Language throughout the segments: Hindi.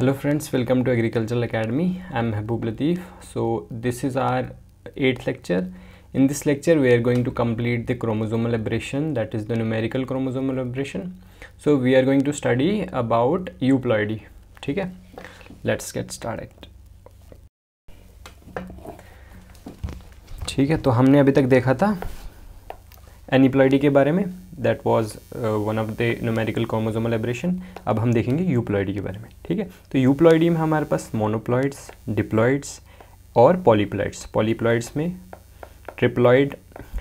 Hello friends welcome to agricultural academy I am Mahboob Latif so this is our eighth lecture in this lecture we are going to complete the chromosomal aberration that is the numerical chromosomal aberration so we are going to study about euploidy ठीक है लेट्स गेट स्टार्ट ठीक है तो हमने अभी तक देखा था एनिप्लॉयडी के बारे में that was one of the numerical chromosomal aberration अब हम देखेंगे यूप्लॉइडी के बारे में ठीक है तो यूप्लॉइडी में हमारे पास मोनोप्लॉइड्स डिप्लॉइड्स और पॉलीप्लॉइड्स पॉलीप्लॉइड्स में ट्रिप्लॉइड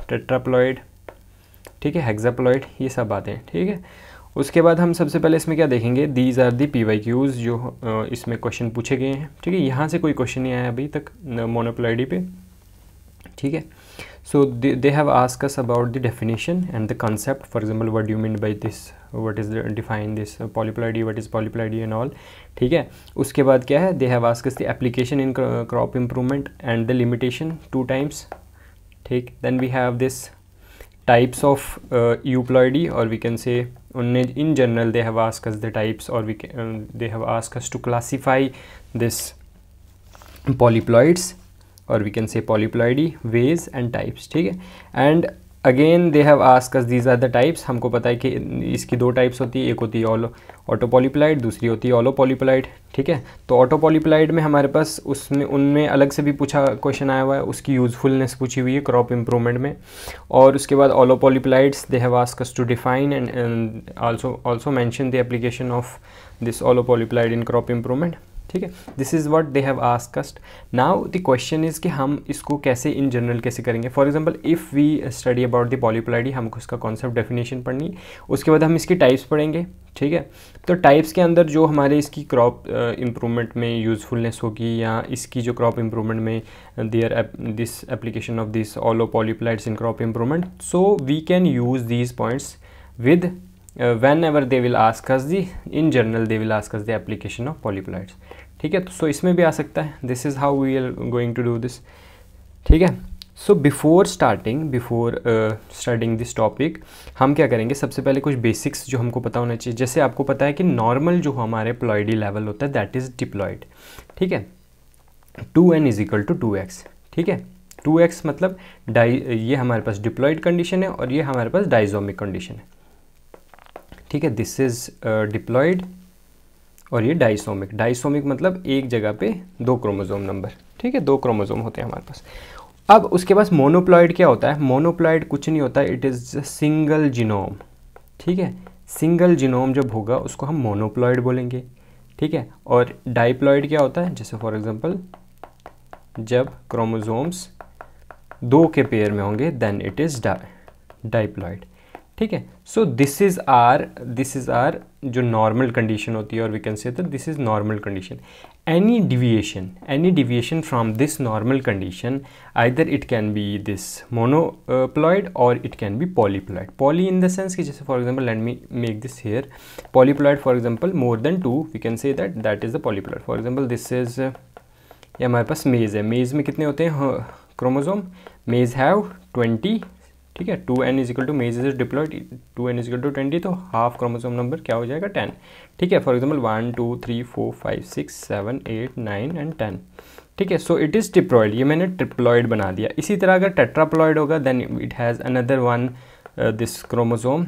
टेट्राप्लॉइड ठीक है हेक्साप्लॉइड ये सब आते हैं ठीक है उसके बाद हम सबसे पहले इसमें क्या देखेंगे these are the P Y Qs जो इसमें क्वेश्चन पूछे गए हैं ठीक है यहाँ से कोई क्वेश्चन नहीं आया अभी तक मोनोप्लॉइडी पे ठीक है so they, they have asked us about the definition and the concept for example what do you mean by this what is the define this uh, polyploidy what is polyploidy and all ठीक है उसके बाद क्या They have asked us the application in crop improvement and the limitation two times. ठीक Then we have this types of uh, euploidy or we can say in general they have asked us the types or we can, um, they have asked us to classify this polyploids और we can say polyploidy ways and types ठीक है and again they have ask us these are the types हमको पता है कि इसकी दो टाइप्स होती है एक होती है ऑलो ऑटो पॉलीप्लाइड दूसरी होती है ऑलो पॉलीप्लाइड ठीक है तो ऑटो पॉलीप्लाइड में हमारे पास उसमें उनमें अलग से भी पूछा क्वेश्चन आया हुआ है उसकी यूजफुलनेस पूछी हुई है क्रॉप इम्प्रूवमेंट में और उसके बाद allopolyploids they have ask us to define and also also mention the application of this allopolyploid in crop improvement ठीक है this is what they have asked now the question is कि हम इसको कैसे इन जनरल कैसे करेंगे for example if we study about the polyploidy हमको उसका कॉन्सेप्ट डेफिनेशन पढ़नी उसके बाद हम इसकी टाइप्स पढ़ेंगे ठीक है तो टाइप्स के अंदर जो हमारे इसकी क्रॉप इम्प्रूवमेंट uh, में यूज़फुलनेस होगी या इसकी जो क्रॉप इम्प्रूवमेंट में there this application of this alloy allopolyploids in crop improvement so we can use these points with whenever they will ask us the in general they will ask the application of polyploids ठीक है तो सो इसमें भी आ सकता है this is how we are going to do this ठीक है so before starting before starting this topic हम क्या करेंगे सबसे पहले कुछ बेसिक्स जो हमको पता होना चाहिए जैसे आपको पता है कि नॉर्मल जो हमारे प्लॉयडी लेवल होता है दैट इज़ डिप्लॉयड ठीक है two N is equal to two x ठीक है टू एक्स मतलब डाई ये हमारे पास डिप्लॉयड कंडीशन है और ये हमारे पास डाइजोमिक कंडीशन है ठीक है दिस इज़ डिप्लॉयड और ये डाइसोमिक डाइसोमिक मतलब एक जगह पे दो क्रोमोजोम नंबर ठीक है दो क्रोमोजोम होते हैं हमारे पास अब उसके पास मोनोप्लॉयड क्या होता है मोनोप्लॉयड कुछ नहीं होता इट इज़ सिंगल जिनोम ठीक है सिंगल जिनोम जब होगा उसको हम मोनोप्लॉयड बोलेंगे ठीक है और डाइप्लॉयड क्या होता है जैसे फॉर एग्जाम्पल जब क्रोमोजोम्स दो के पेयर में होंगे देन इट इज़ डाइप्लॉयड ठीक है so this is our this is our जो नॉर्मल कंडीशन होती है और we can say this is normal condition any deviation any deviation from this normal condition either it can be this monoploid और it can be polyploid poly in the sense कि जैसे for example let me make this here polyploid for example more than two we can say that that is the poly polyploid for example this is ये हमारे पास मेज़ है मेज़ में कितने होते हैं क्रोमोजोम मेज हैव ट्वेंटी ठीक है two N is equal to maize is diploid two N is equal to twenty तो हाफ क्रोमोसोम नंबर क्या हो जाएगा टेन ठीक है for example one two three four five six seven eight nine and ten ठीक है सो इट इज़ डिप्लॉयड ये मैंने ट्रिप्लॉयड बना दिया इसी तरह अगर टेट्राप्लॉयड होगा then it has another one this chromosome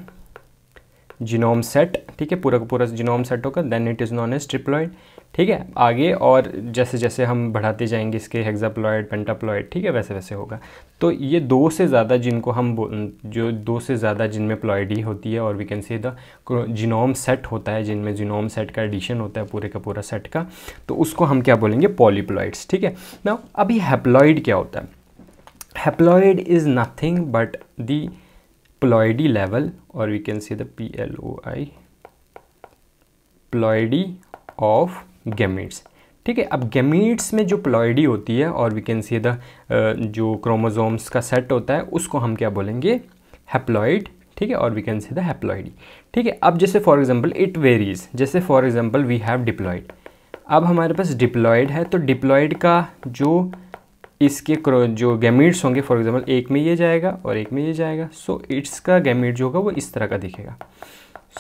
genome set ठीक है पूरा का पूरा जीनोम सेट होगा then it is known as triploid ठीक है आगे और जैसे जैसे हम बढ़ाते जाएंगे इसके हेक्साप्लॉयड पेंटाप्लॉयड ठीक है वैसे वैसे होगा तो ये दो से ज़्यादा जिनको हम जो दो से ज़्यादा जिनमें प्लॉयड ही होती है और we can see the genome set होता है जिनमें जिनोम सेट का एडिशन होता है पूरे का पूरा सेट का तो उसको हम क्या बोलेंगे पॉलीप्लॉइड्स ठीक है ना अभी हैप्लॉइड क्या होता है haploid is nothing but the ploidy level और we can see the P L O I ploidy of gametes ठीक है अब गेमिट्स में जो प्लॉयडी होती है और वी कैन सी द जो क्रोमोजोम्स का सेट होता है उसको हम क्या बोलेंगे हैप्लॉइड ठीक है और we can see the haploidy ठीक है अब जैसे फॉर एग्जांपल इट वेरीज जैसे for example we have diploid अब हमारे पास डिप्लॉयड है तो डिप्लॉयड का जो इसके जो गेमिट्स होंगे फॉर एग्जाम्पल एक में ये जाएगा और एक में ये जाएगा सो so, इट्स का गेमिट जो होगा वो इस तरह का दिखेगा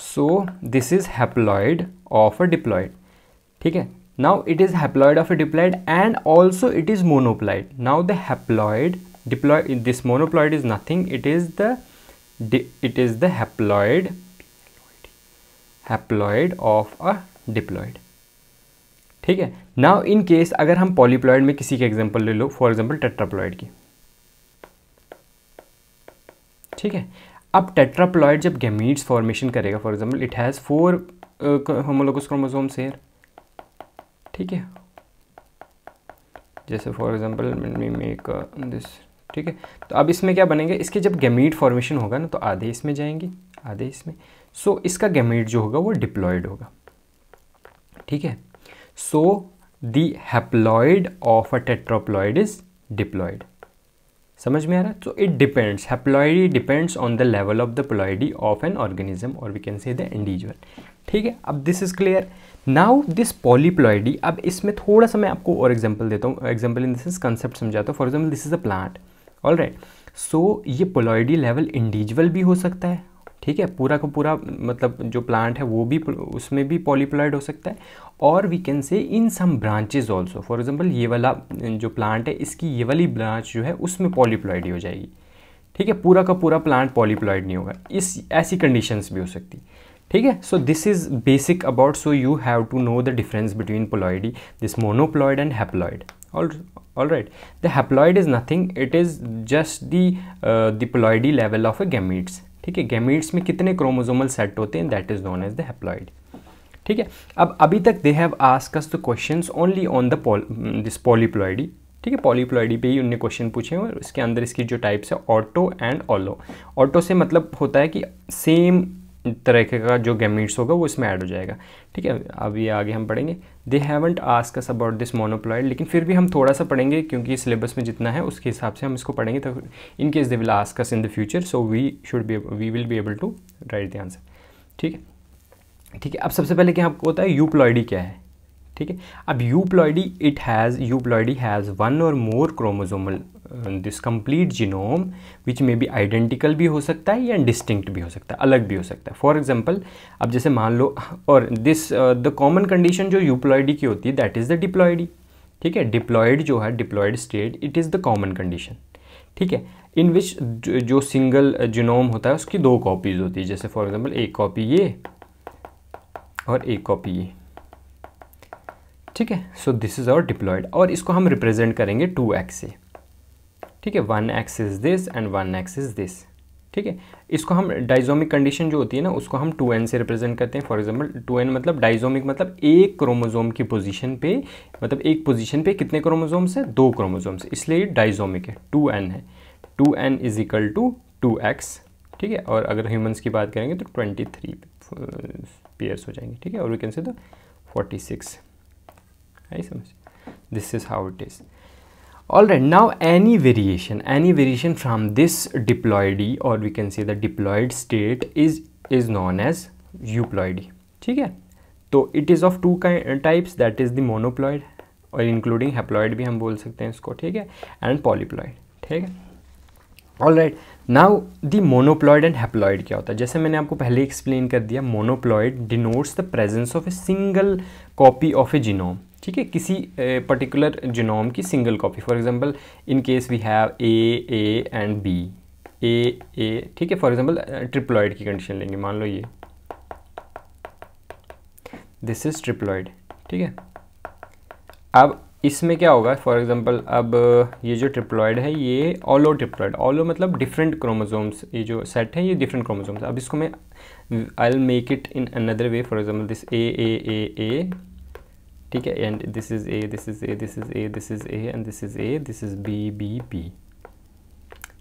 so this is haploid of a diploid ठीक है now it is haploid of a diploid and also it is monoploid now the haploid diploid this monoploid is nothing it is the it is the haploid haploid of a diploid ठीक है नाउ इन केस अगर हम पॉलीप्लॉयड में किसी के एग्जाम्पल ले लो फॉर एग्जाम्पल टेट्राप्लॉयड की ठीक है अब टेट्राप्लॉयड जब गेमीट्स फॉर्मेशन करेगा for example it has four हम लोग क्रोमोसोम्स हेयर ठीक है जैसे for example me make this ठीक है तो अब इसमें क्या बनेंगे इसके जब गैमीट फॉर्मेशन होगा ना तो आधे इसमें जाएंगे आधे इसमें सो so, इसका गैमीट जो होगा वो डिप्लॉयड होगा ठीक है so the haploid of a tetraploid is diploid समझ में आ रहा है so it depends haploidy depends on the level of the ploidy of an organism और we can say the individual ठीक है अब this is clear now this polyploidy अब इसमें थोड़ा सा मैं आपको और एग्जाम्पल देता हूँ एग्जाम्पल इन दिस कंसेप्ट समझाता हूँ for example this is a plant all right so ये पोलॉयडी लेवल इंडिविजुअल भी हो सकता है ठीक है पूरा का पूरा मतलब जो प्लांट है वो भी उसमें भी पॉलीप्लॉयड हो सकता है और we can say in some branches also for example ये वाला जो प्लांट है इसकी ये वाली ब्रांच जो है उसमें पॉलीप्लॉयडी हो जाएगी ठीक है पूरा का पूरा प्लांट पॉलीप्लॉयड नहीं होगा इस ऐसी कंडीशंस भी हो सकती ठीक है so this is basic about so you have to know the difference between ploidy this monoploid and haploid all right the haploid is nothing it is just the uh, the ploidy level of ठीक है गेमिट्स में कितने क्रोमोजोमल सेट होते हैं that is known as the haploid ठीक है अब अभी तक they have ask us the questions only on the this polyploidy ठीक है पॉलीप्लॉयडी पे ही उनने क्वेश्चन पूछे हैं और इसके अंदर इसकी जो टाइप्स है ऑटो एंड ऑलो ऑटो से मतलब होता है कि सेम तरीके का जो गेमीट्स होगा वो इसमें ऐड हो जाएगा ठीक है अब ये आगे हम पढ़ेंगे they haven't ask us about this monoploid लेकिन फिर भी हम थोड़ा सा पढ़ेंगे क्योंकि सिलेबस में जितना है उसके हिसाब से हम इसको पढ़ेंगे तो in case they will ask us in the future so we should be we will be able to write the answer ठीक है ठीक है अब सबसे पहले क्या आपको होता है प्लॉयडी क्या है ठीक है अब ploidy it has ploidy has one और more chromosomal this complete genome which may be identical भी हो सकता है या डिस्टिंक्ट भी हो सकता है अलग भी हो सकता है फॉर एग्जाम्पल अब जैसे मान लो और दिस द कॉमन कंडीशन जो यूप्लॉयडी की होती है दैट इज़ द डिप्लॉयडी ठीक है डिप्लॉयड जो है diploid state it is the common condition ठीक है इन विच जो सिंगल जिनोम होता है उसकी दो कॉपीज़ होती है जैसे फॉर एग्जाम्पल एक कॉपी ये और एक कॉपी ये ठीक है so this is our diploid और इसको हम रिप्रेजेंट करेंगे टू एक्स से ठीक है one X is this and one X is this ठीक है इसको हम डाइजोमिक कंडीशन जो होती है ना उसको हम टू एन से रिप्रेजेंट करते हैं फॉर एग्जांपल टू एन मतलब डाइजोमिक मतलब एक क्रोमोजोम की पोजीशन पे मतलब एक पोजीशन पे कितने क्रोमोजोम्स हैं दो क्रोमोजोम्स इसलिए ये डाइजोमिक है टू एन है two N is equal to two x ठीक है और अगर ह्यूमन्स की बात करेंगे तो ट्वेंटी थ्री पेयर्स हो जाएंगे ठीक है और वी कैन से दो फोर्टी सिक्स आई समझ this is how it is Alright, now any variation, any variation from this diploidy e or we can say the diploid state is, is known as euploidy. E, ठीक है तो it is of two types that is the monoploid और इंक्लूडिंग हेप्लॉयड भी हम बोल सकते हैं इसको ठीक है एंड पॉलीप्लॉयड ठीक है all right now the monoploid and haploid क्या होता है जैसे मैंने आपको पहले एक्सप्लेन कर दिया monoploid denotes the presence of a single copy of a genome ठीक है किसी पर्टिकुलर जिनोम की single copy for example in case we have A A and B A A ठीक है फॉर एग्जांपल ट्रिप्लॉइड की कंडीशन लेंगे मान लो ये दिस इज ट्रिप्लॉइड ठीक है अब इसमें क्या होगा फॉर एग्जांपल अब ये जो ट्रिप्लॉइड है ये ऑलो ट्रिप्लॉयड ऑलो मतलब डिफरेंट क्रोमोजोम्स ये जो सेट है ये डिफरेंट क्रोमोजोम्स अब इसको मैं I will make it in another way for example this A A A A ठीक है and this is A this is A this is A this is A and this is A this is B B B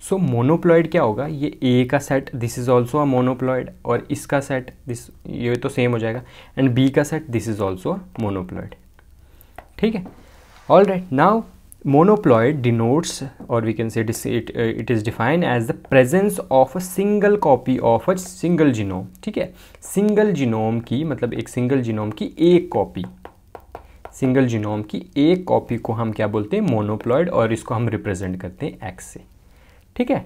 so monoploid क्या होगा ये ए का set this is also a monoploid और इसका सेट दिस ये तो सेम हो जाएगा एंड बी का set this is also a monoploid ठीक है all right now monoploid denotes और we can say it is defined as the presence of a single copy of a single genome ठीक है सिंगल जिनोम की मतलब एक सिंगल जिनोम की एक कॉपी सिंगल जीनोम की एक कॉपी को हम क्या बोलते हैं मोनोप्लॉयड और इसको हम रिप्रेजेंट करते हैं एक्स से ठीक है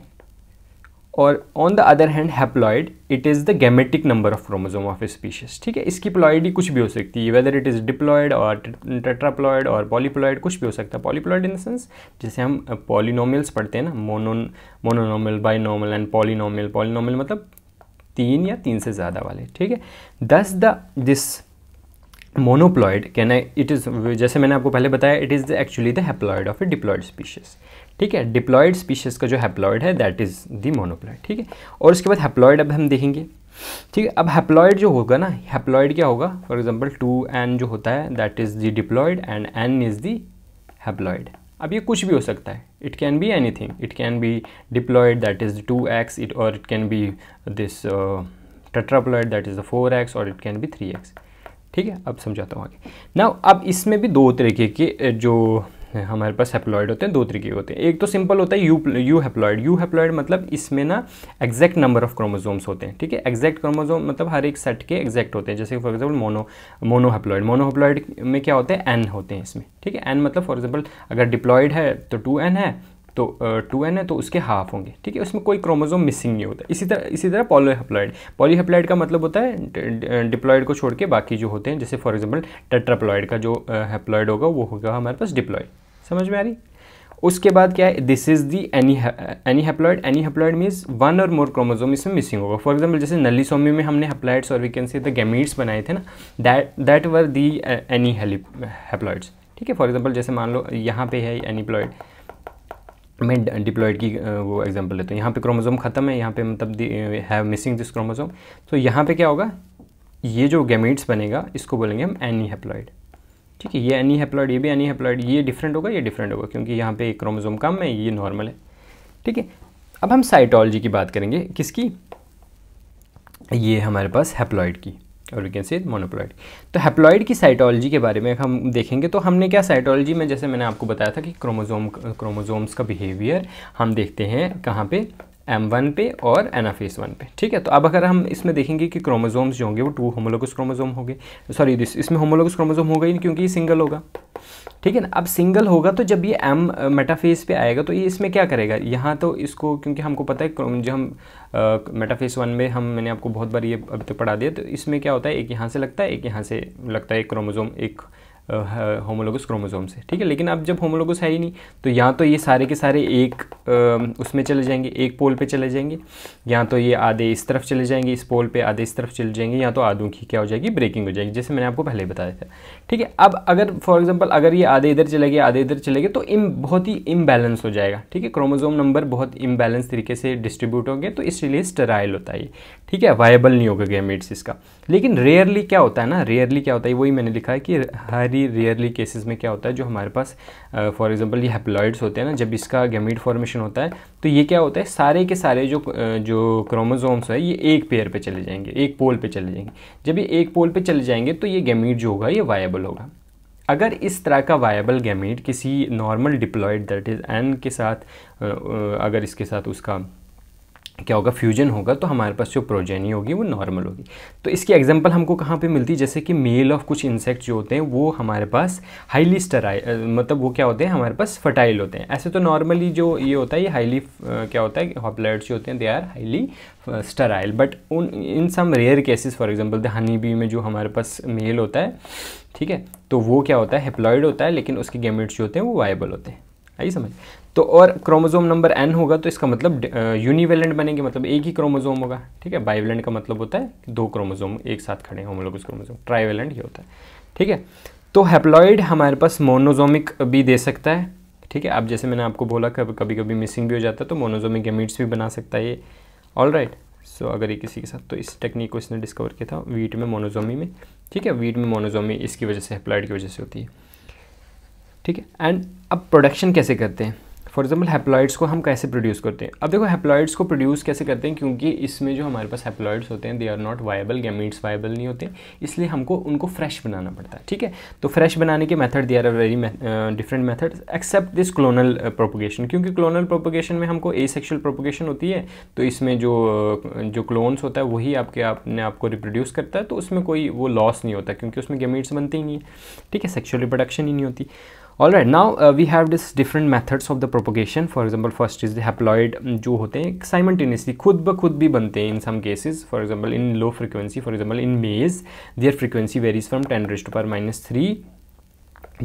और on the other hand haploid it is the gametic number of chromosome of species ठीक है इसकी प्लॉयडी कुछ भी हो सकती है वेदर इट इज़ डिप्लॉयड और टेट्राप्लॉयड और पॉलीप्लॉयड कुछ भी हो सकता है पॉलीप्लॉयड इन सेंस जैसे हम पॉलिनोमल्स पढ़ते हैं ना mono mononomial binomial and polynomial polynomial मतलब तीन या तीन से ज़्यादा वाले ठीक है दस the this monoploid can it is जैसे मैंने आपको पहले बताया it is actually the haploid of a diploid species ठीक है डिप्लॉयड स्पीशीज़ का जो हैप्लॉयड है दैट इज़ द मोनोप्लॉयड ठीक है और उसके बाद हैप्लॉयड अब हम देखेंगे ठीक है अब हैप्लॉयड जो होगा ना हैप्लॉयड क्या होगा फॉर एग्जाम्पल टू एन जो होता है that is the diploid and N is the haploid अब ये कुछ भी हो सकता है it can be anything it can be diploid that is two X it और it can be this tetraploid that is the four X और it can be three X ठीक है अब समझाता हूँ आगे ना अब इसमें भी दो तरीके के जो हमारे पास हेप्लॉयड होते हैं दो तरीके होते हैं एक तो सिंपल होता है eu euhaploid euhaploid मतलब इसमें ना एग्जैक्ट नंबर ऑफ क्रोमोजोम्स होते हैं ठीक है एग्जैक्ट क्रोमोजोम मतलब हर एक सेट के एग्जैक्ट होते हैं जैसे for example mono monohaploid monohaploid में क्या होते हैं एन होते हैं इसमें ठीक है एन मतलब फॉर एग्जाम्पल अगर डिप्लॉयड है तो टू एन है तो टू एन है तो उसके हाफ होंगे ठीक है उसमें कोई क्रोमोजोम मिसिंग नहीं होता इसी तरह इसी तरह पॉलीहेप्लाइड पॉलीहेप्लाइड का मतलब होता है डिप्लॉयड को छोड़ के बाकी जो होते हैं जैसे फॉर एग्जाम्पल टेट्राप्लॉयड का जो हेप्लॉयड होगा वो होगा हमारे पास डिप्लॉयड समझ में आ रही उसके बाद क्या है this is the aneu aneuhaploid aneuhaploid means one और मोर क्रोमोजोम इसमें मिसिंग होगा फॉर एग्जाम्पल जैसे नली सोमी में हमने हेप्लॉइड्स और we can see the gametes बनाए थे ना that that were the aneuhaploids ठीक है फॉर एग्जाम्पल जैसे मान लो यहाँ पे है एनीप्लॉयड मैं डिप्लॉयड की वो एग्जांपल लेता हूँ यहाँ पे क्रोमोसोम ख़त्म है यहाँ पे मतलब हैव मिसिंग दिस क्रोमोसोम तो यहाँ पे क्या होगा ये जो गैमेट्स बनेगा इसको बोलेंगे हम एनी हेप्लॉयड ठीक है ये एनी हेप्लॉयड ये भी एनी हेप्लॉयड ये डिफरेंट होगा ये डिफरेंट होगा क्योंकि यहाँ पे क्रोमोजोम कम है ये नॉर्मल है ठीक है अब हम साइटोलॉजी की बात करेंगे किसकी ये हमारे पास हैप्लॉयड की और वी कैन सी मोनोप्लॉइड तो हैप्लॉइड की साइटोलॉजी के बारे में हम देखेंगे तो हमने क्या साइटोलॉजी में जैसे मैंने आपको बताया था कि क्रोमोजोम क्रोमोजोम्स का बिहेवियर हम देखते हैं कहाँ पे एम वन पे और एनाफेस वन पे ठीक है तो अब अगर हम इसमें देखेंगे कि क्रोमोजोम्स जो होंगे वो टू होमोलोगस क्रोमोजोम होंगे सॉरी दिस इसमें होमोलोगस क्रोमोजोम होगा ही क्योंकि ये सिंगल होगा ठीक है ना अब सिंगल होगा तो जब ये एम मेटाफेस पे आएगा तो ये इसमें क्या करेगा यहाँ तो इसको क्योंकि हमको पता है जो हम मेटाफेस वन में हम मैंने आपको बहुत बार ये अभी तक तो पढ़ा दिया तो इसमें क्या होता है एक यहाँ से लगता है एक यहाँ से लगता है एक क्रोमोजोम एक होमोलोगस क्रोमोसोम से ठीक है लेकिन अब जब होमोलोगस है ही नहीं तो या तो ये सारे के सारे एक उसमें चले जाएंगे एक पोल पे चले जाएंगे या तो ये आधे इस तरफ चले जाएंगे इस पोल पे आधे इस तरफ चले जाएंगे या तो आधों की क्या हो जाएगी ब्रेकिंग हो जाएगी जैसे मैंने आपको पहले बताया था ठीक है अब अगर फॉर एग्जाम्पल अगर ये आधे इधर चले गए आधे इधर चले गए तो इम बहुत ही इम्बैलेंस हो जाएगा ठीक है क्रोमोजोम नंबर बहुत इम्बैलेंस तरीके से डिस्ट्रीब्यूट होंगे तो इसलिए स्टराइल होता है ठीक है वायबल नहीं होगा गेमिट्स इसका लेकिन रेयरली क्या होता है ना रेयरली क्या होता है वही मैंने लिखा है कि हर वेरी रेयरली केसेस में क्या होता है जो हमारे पास फॉर एग्जांपल ये हेप्लॉइड्स होते हैं ना जब इसका गैमीट फॉर्मेशन होता है तो ये क्या होता है सारे के सारे जो जो क्रोमोजोम्स है ये एक पेयर पे चले जाएंगे एक पोल पे चले जाएंगे जब ये एक पोल पे चले जाएंगे तो ये गैमीट जो होगा ये वायबल होगा अगर इस तरह का वायबल गैमीट किसी normal diploid that is N के साथ अगर इसके साथ उसका क्या होगा फ्यूजन होगा तो हमारे पास जो प्रोजेनी होगी वो नॉर्मल होगी तो इसकी एग्जांपल हमको कहाँ पे मिलती है जैसे कि मेल ऑफ कुछ इंसेक्ट जो होते हैं वो हमारे पास हाईली स्टराइल मतलब वो क्या होते हैं हमारे पास फर्टाइल होते हैं ऐसे तो नॉर्मली जो ये होता है ये हाईली क्या होता है हॉपलाइट्स जो होते हैं they are highly sterile but उन in some rare cases for example the honey bee में जो हमारे पास मेल होता है ठीक है तो वो क्या होता है हेप्लॉयड होता है लेकिन उसके गेमिट्स जो होते हैं वो वाइबल होते हैं आइए समझ तो और क्रोमोजोम नंबर एन होगा तो इसका मतलब यूनिवेलेंट बनेंगे मतलब एक ही क्रोमोजोम होगा ठीक है बाइवेलेंट का मतलब होता है दो क्रोमोजोम एक साथ खड़े हैं लोग क्रोमोजोम ट्राइवेलेंट ये होता है ठीक है तो हैप्लॉइड हमारे पास मोनोजोमिक भी दे सकता है ठीक है अब जैसे मैंने आपको बोला कभी कभी कभी मिसिंग भी हो जाता है तो मोनोजोमिक गेमीट्स भी बना सकता है ये ऑल राइट सो अगर ये किसी के साथ तो इस टेक्निक को इसने डिस्कवर किया था वीट में मोनोजोमी में ठीक है वीट में मोनोजोमी इसकी वजह से हेप्लॉइड की वजह से होती है ठीक है एंड अब प्रोडक्शन कैसे करते हैं फॉर एग्जाम्पल हैप्लॉइड्स को हम कैसे प्रोड्यूस करते हैं अब देखो हैप्लॉइड्स को प्रोड्यूस कैसे करते हैं क्योंकि इसमें जो हमारे पास हैप्लॉइड्स होते हैं they are not viable gametes viable नहीं होते इसलिए हमको उनको फ्रेश बनाना पड़ता है ठीक है तो फ्रेश बनाने के method they are very different methods except this clonal propagation क्योंकि क्लोनल प्रोपोगेशन में हमको ए सेक्शुअल प्रोपोगेशन होती है तो इसमें जो uh, जो क्लोन्स होता है वही आपके आपने आपको रिप्रोड्यूस करता है तो उसमें कोई वो लॉस नहीं होता क्योंकि उसमें गेमिट्स बनते ही नहीं है ठीक है सेक्शुअल रिप्रोडक्शन ही नहीं होती all right now we have this different methods of the propagation for example first is the haploid जो होते हैं साइमल्टेनियसली खुद ब खुद भी बनते हैं in some cases for example in low frequency for example in maize there frequency varies from ten raised पर minus three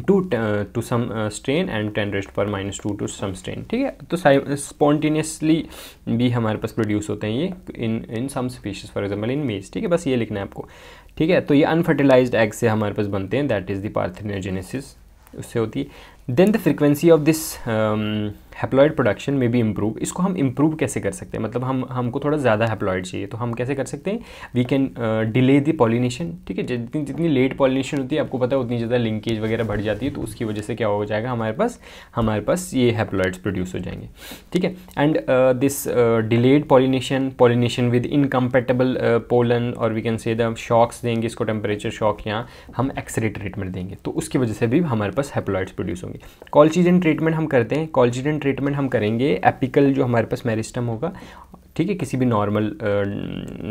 to to some strain and ten raised पर minus two to some strain ठीक है तो स्पॉन्टेनियसली uh, भी हमारे पास प्रोड्यूस होते हैं ये in in some species for example in maize ठीक है बस ये लिखना है आपको ठीक है तो ये अनफर्टिलाइज एग से हमारे पास बनते हैं that is the parthenogenesis o seu dia. Then the frequency of this haploid production में भी इम्प्रूव इसको हम इम्प्रूव कैसे कर सकते हैं मतलब हम हमको थोड़ा ज़्यादा हैप्लॉयड चाहिए तो हम कैसे कर सकते हैं we can delay the pollination ठीक है जितनी जितनी लेट पॉलिनेशन होती है आपको पता है उतनी ज़्यादा लिंकेज वगैरह बढ़ जाती है तो उसकी वजह से क्या हो जाएगा हमारे पास हमारे पास ये हैप्लॉयड्स प्रोड्यूस हो जाएंगे ठीक है and this delayed pollination pollination with incompatible pollen और we can say the shocks देंगे इसको टेम्परेचर शॉक या हम एक्सरे ट्रीटमेंट देंगे तो उसकी वजह से भी हमारे पास हैप्लॉयड्स प्रोड्यूस होंगे कॉलचिजन ट्रीटमेंट हम करते हैं कॉलचिजन ट्रीटमेंट हम करेंगे एपिकल जो हमारे पास मेरिस्टम होगा ठीक है किसी भी नॉर्मल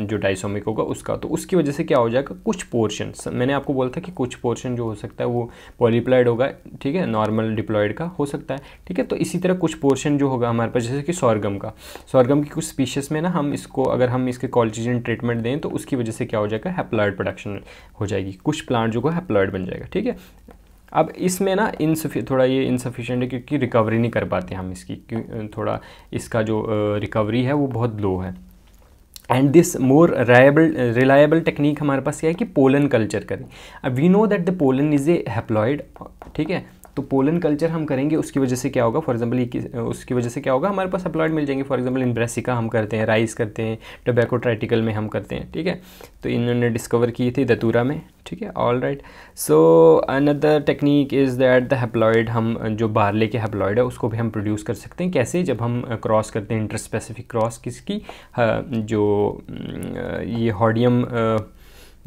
जो डाइसोमिक होगा उसका तो उसकी वजह से क्या हो जाएगा कुछ पोर्शन मैंने आपको बोला था कि कुछ पोर्शन जो हो सकता है वो पॉलीप्लाइड होगा ठीक है नॉर्मल डिप्लॉयड का हो सकता है ठीक है तो इसी तरह कुछ पोर्शन जो होगा हमारे पास जैसे कि सॉर्गम का सॉर्गम की कुछ स्पीशीज़ में ना हम इसको अगर हम इसके कॉलचिजन ट्रीटमेंट दें तो उसकी वजह से क्या हो जाएगा हैप्लॉयड प्रोडक्शन हो जाएगी कुछ प्लांट जो होगा हैप्लॉयड बन जाएगा ठीक है अब इसमें ना इनसफी थोड़ा ये इनसफिशेंट है क्योंकि रिकवरी नहीं कर पाते हम इसकी थोड़ा इसका जो रिकवरी है वो बहुत लो है and this more reliable reliable technique हमारे पास क्या है कि पोलन कल्चर करें we know that the pollen is a haploid ठीक है तो पोलन कल्चर हम करेंगे उसकी वजह से क्या होगा फॉर एग्जाम्पल उसकी वजह से क्या होगा हमारे पास अपलॉयड मिल जाएंगे फॉर एग्जाम्पल इन ब्रेसिका हम करते हैं राइस करते हैं टोबैको ट्राइटिकल में हम करते हैं ठीक है तो इन्होंने डिस्कवर की थी दतूरा में ठीक है all right so another technique is that the haploid हम जो बारले के हेप्लॉयड है उसको भी हम प्रोड्यूस कर सकते हैं कैसे जब हम क्रॉस करते हैं इंटर स्पेसिफिक क्रॉस किसकी हाँ, जो ये हॉडियम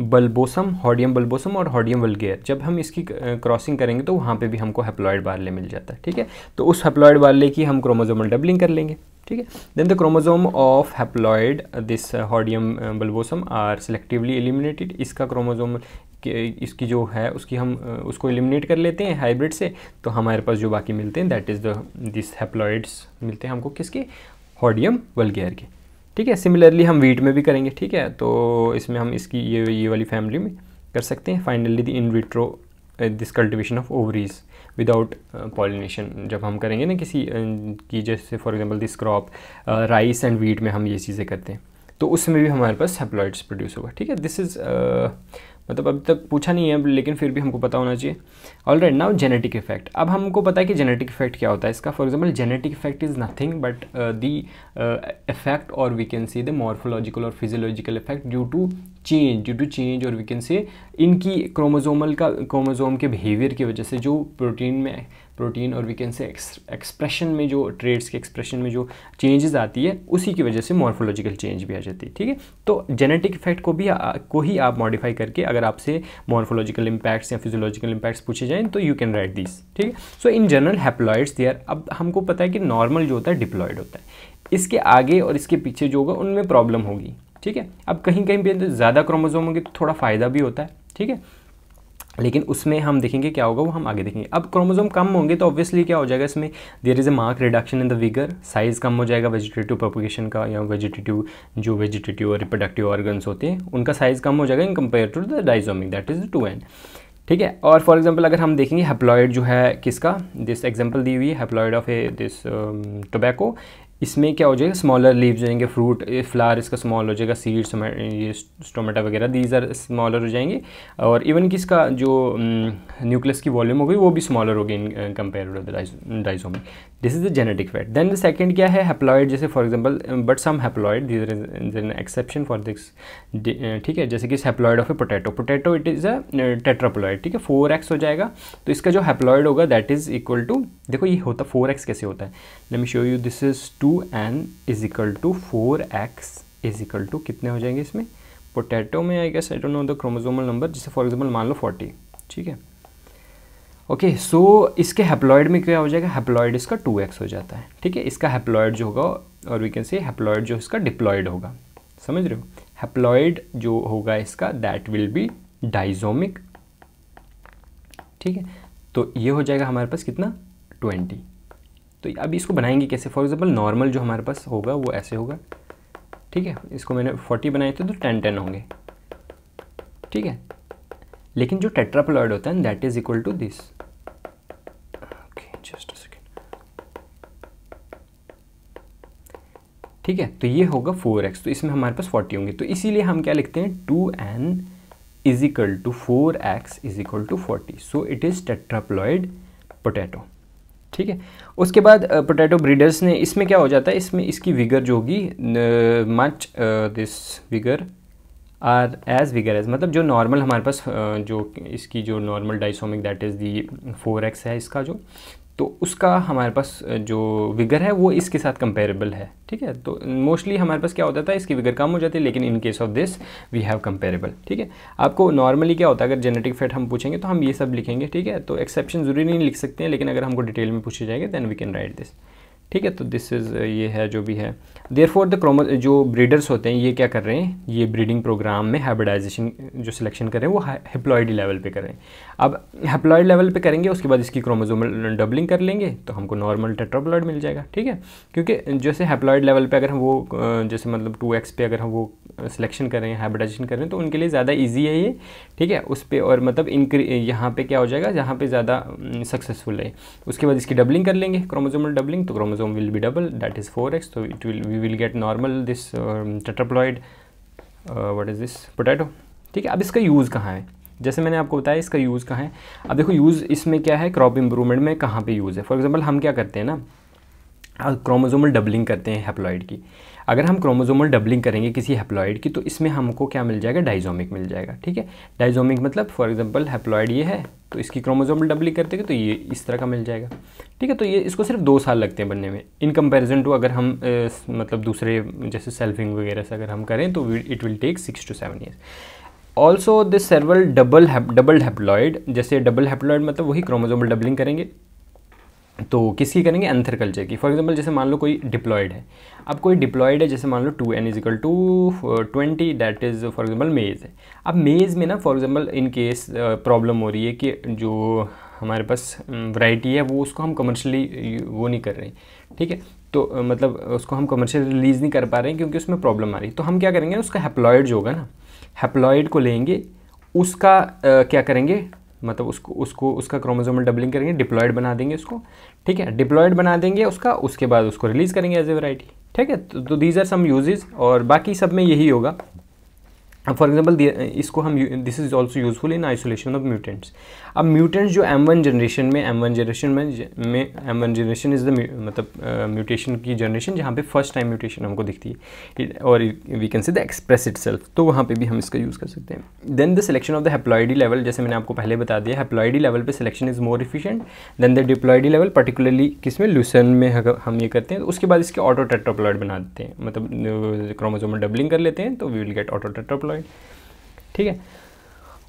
बल्बोसम हॉडियम बल्बोसम और हॉडियम वल्गेयर जब हम इसकी क्रॉसिंग करेंगे तो वहाँ पे भी हमको हेप्लॉयड बारले मिल जाता है ठीक है तो उस हेप्लॉयड बारले की हम क्रोमोजोमल डबलिंग कर लेंगे ठीक है then the chromosome of haploid this hordeum bulbosum are selectively eliminated इसका क्रोमोजोम इसकी जो है उसकी हम उसको एलिमिनेट कर लेते हैं हाइब्रिड से तो हमारे पास जो बाकी मिलते हैं that is the this haploids मिलते हैं हमको किसके हॉडियम वलगेयर के ठीक है सिमिलरली हम वीट में भी करेंगे ठीक है तो इसमें हम इसकी ये ये वाली फैमिली में कर सकते हैं finally the in vitro this cultivation of ovaries without pollination जब हम करेंगे ना किसी uh, की जैसे for example this crop rice and wheat में हम ये चीज़ें करते हैं तो उसमें भी हमारे पास हेप्लॉइड्स प्रोड्यूस होगा ठीक है दिस इज़ मतलब अभी तक पूछा नहीं है लेकिन फिर भी हमको पता होना चाहिए all right now genetic effect अब हमको पता है कि जेनेटिक इफेक्ट क्या होता है इसका for example genetic effect is nothing but the effect और we can see the morphological और physiological effect due to change due to change और वी कैन सी इनकी क्रोमोजोमल का क्रोमोजोम के बिहेवियर की वजह से जो प्रोटीन में प्रोटीन और वी कैन से एक्सप्रेशन में जो ट्रेड्स के एक्सप्रेशन में जो चेंजेस आती है उसी की वजह से मॉर्फोलॉजिकल चेंज भी आ जाती है ठीक है तो जेनेटिक इफेक्ट को भी आ, को ही आप मॉडिफाई करके अगर आपसे मॉर्फोलॉजिकल इम्पैक्ट्स या फिजोलॉजिकल इम्पैक्ट्स पूछे जाएँ तो यू कैन राइट दिस ठीक है सो इन जनरल हैप्लॉयड्स दे आर अब हमको पता है कि नॉर्मल जो होता है डिप्लॉयड होता है इसके आगे और इसके पीछे जो होगा उनमें प्रॉब्लम होगी ठीक है अब कहीं कहीं पर तो ज़्यादा क्रोमोजोम होंगे तो थोड़ा फ़ायदा भी होता है ठीक है लेकिन उसमें हम देखेंगे क्या होगा वो हम आगे देखेंगे अब क्रोमोजोम कम होंगे तो ऑब्वियसली क्या हो जाएगा इसमें there is a mark reduction in the vigour size कम हो जाएगा वेजिटेटिव पॉपुलेशन का या वेजिटेटिव जो वेजिटेटिव और रिपोडक्टिव ऑर्गन्स होते हैं उनका साइज़ कम हो जाएगा in compare to the disomic that is two N ठीक है और फॉर एग्जाम्पल अगर हम देखेंगे हेप्लॉयड जो है किसका दिस एग्जाम्पल दी हुई है haploid of a this tobacco इसमें क्या हो जाएगा स्मॉलर लीव जाएंगे फ्रूट फ्लावर इसका स्मॉल हो जाएगा सीड्स ये टोमेटो वगैरह दीज आर स्मॉलर हो जाएंगे और इवन कि इसका जो न्यूक्लियस की वॉल्यूम हो गई वो भी स्मॉलर होगी इन कंपेयर टू डाइसो में this is the genetic effect then the second क्या है हेप्लॉयड जैसे for example but some haploid these is an exception for this ठीक है जैसे कि haploid of a potato potato it is a tetraploid ठीक है फोर एक्स हो जाएगा तो इसका जो हेप्लॉयड होगा दैट इज़ इक्वल टू देखो ये होता फोर एक्स कैसे होता है let me show you this is two two N is equal to four x is equal to कितने हो जाएंगे इसमें पोटैटो में I guess I don't know the chromosomal number जैसे फॉर एग्जांपल मान लो फोर्टी ठीक है ओके okay, सो so इसके हेप्लॉयड में क्या हो जाएगा हेप्लॉयड इसका टू एक्स हो जाता है ठीक है इसका हेप्लॉयड जो होगा और वी कैन से हेप्लॉयड जो इसका डिप्लॉयड होगा समझ रहे हो हेप्लॉयड जो होगा इसका दैट विल बी डाइजोमिक ठीक है तो ये हो जाएगा हमारे पास कितना ट्वेंटी तो अभी इसको बनाएंगे कैसे फॉर एग्जाम्पल नॉर्मल जो हमारे पास होगा वो ऐसे होगा ठीक है इसको मैंने फोर्टी बनाए थे तो टेन टेन होंगे ठीक है लेकिन जो टेट्राप्लॉयड होता है that is equal to this okay just ठीक है तो ये होगा फोर एक्स तो इसमें हमारे पास फोर्टी होंगे तो इसीलिए हम क्या लिखते हैं two N is equal to four x is equal to forty so it is tetraploid potato ठीक है उसके बाद पोटैटो ब्रीडर्स ने इसमें क्या हो जाता है इसमें इसकी विगर जो होगी much this vigour are as vigour as मतलब जो नॉर्मल हमारे पास uh, जो इसकी जो normal disomic that is the four x है इसका जो तो उसका हमारे पास जो विगर है वो इसके साथ कंपेरेबल है ठीक है तो मोस्टली हमारे पास क्या होता था इसकी विगर कम हो जाती है लेकिन in case of this we have comparable ठीक है आपको नॉर्मली क्या होता है अगर जेनेटिक फेट हम पूछेंगे तो हम ये सब लिखेंगे ठीक है तो एक्सेप्शन जरूरी नहीं लिख सकते हैं लेकिन अगर हमको डिटेल में पूछे जाएंगे then we can write this ठीक है तो दिस इज़ uh, ये है जो भी है देयर फॉर द क्रोमो जो ब्रीडर्स होते हैं ये क्या कर रहे हैं ये ब्रीडिंग प्रोग्राम में हाइब्रिडाइजेशन uh, जो सिलेक्शन कर रहे हैं वो हेप्लॉयडी लेवल पे कर रहे हैं अब हेप्लॉयड लेवल पे करेंगे उसके बाद इसकी क्रोमोजोमल डबलिंग कर लेंगे तो हमको नॉर्मल टेट्राप्लॉइड मिल जाएगा ठीक है क्योंकि uh, जैसे हेप्लॉयड लेवल पर अगर हम वो जैसे मतलब टू एक्स पे अगर हम वो सिलेक्शन मतलब कर रहे हैं हाइब्रिडाइजेशन कर रहे हैं तो उनके लिए ज़्यादा ईजी है ये ठीक है उस पर और मतलब इनक्री यहाँ पर क्या हो जाएगा जहाँ पर ज़्यादा सक्सेसफुल है उसके बाद इसकी डबलिंग कर लेंगे क्रोमोजोमल डबलिंग तो chromosome chromosome will be double that is 4x so it will we will get normal this um, tetraploid uh, what is this potato ठीक है अब इसका यूज़ कहाँ है जैसे मैंने आपको बताया इसका यूज़ कहाँ है अब देखो यूज़ इसमें क्या है क्रॉप इम्प्रूवमेंट में कहाँ पे यूज़ है फॉर एग्जांपल हम क्या करते हैं ना क्रोमोजोमल हाँ, डबलिंग करते हैं हेप्लॉइड की अगर हम क्रोमोजोमल डबलिंग करेंगे किसी हेप्लॉइड की तो इसमें हमको क्या मिल जाएगा डाइजोमिक मिल जाएगा ठीक है डाइजोमिक मतलब फॉर एग्जांपल हेप्लॉइड ये है तो इसकी क्रोमोजोमल डबलिंग करते हैं तो ये इस तरह का मिल जाएगा ठीक है तो ये इसको सिर्फ दो साल लगते हैं बनने में इन कंपेरिजन टू अगर हम ए, मतलब दूसरे जैसे सेल्फिंग वगैरह से अगर हम करें तो it will take six to seven years also this several double double haploid जैसे डबल हेप्लॉइड मतलब वही क्रोमोजोमल डबलिंग करेंगे तो किसकी करेंगे एंथर कल्चर की फॉर एग्जांपल जैसे मान लो कोई डिप्लॉयड है अब कोई डिप्लॉयड है जैसे मान लो two N is equal to twenty that is for example maize है अब मेज़ में ना for example in case problem हो रही है कि जो हमारे पास वैरायटी um, है वो उसको हम कमर्शियली uh, वो नहीं कर रहे हैं ठीक है तो uh, मतलब उसको हम कमर्शियल रिलीज़ नहीं कर पा रहे हैं क्योंकि उसमें प्रॉब्लम आ रही है तो हम क्या करेंगे उसका हैप्लॉयड जो होगा ना हैप्लॉयड को लेंगे उसका आ, uh, क्या करेंगे मतलब उसको उसको उसका क्रोमोजोमल डबलिंग करेंगे डिप्लॉयड बना देंगे उसको ठीक है डिप्लॉयड बना देंगे उसका उसके बाद उसको रिलीज़ करेंगे एज ए वराइटी ठीक है तो दीज आर सम यूजेज और बाकी सब में यही होगा फॉर एग्जाम्पल इसको हम this is also useful in isolation of mutants अब म्यूटेंट्स जो एम वन जनरेशन में एम वन जनरेशन में M one generation is the मतलब म्यूटेशन की जनरेशन जहाँ पे फर्स्ट टाइम म्यूटेशन हमको दिखती है और we can see the express itself तो वहाँ पे भी हम इसका यूज़ कर सकते हैं then the selection of the haploidy level जैसे मैंने आपको पहले बता दिया हेप्लॉयडी लेवल पे selection is more efficient than the diploidy level particularly किस में लूसन में हम ये करते हैं तो उसके बाद इसके ऑटो टेट्रोप्लॉयड बना देते हैं मतलब क्रोमोजोम डबलिंग कर लेते हैं तो we will get auto tetraploid ठीक है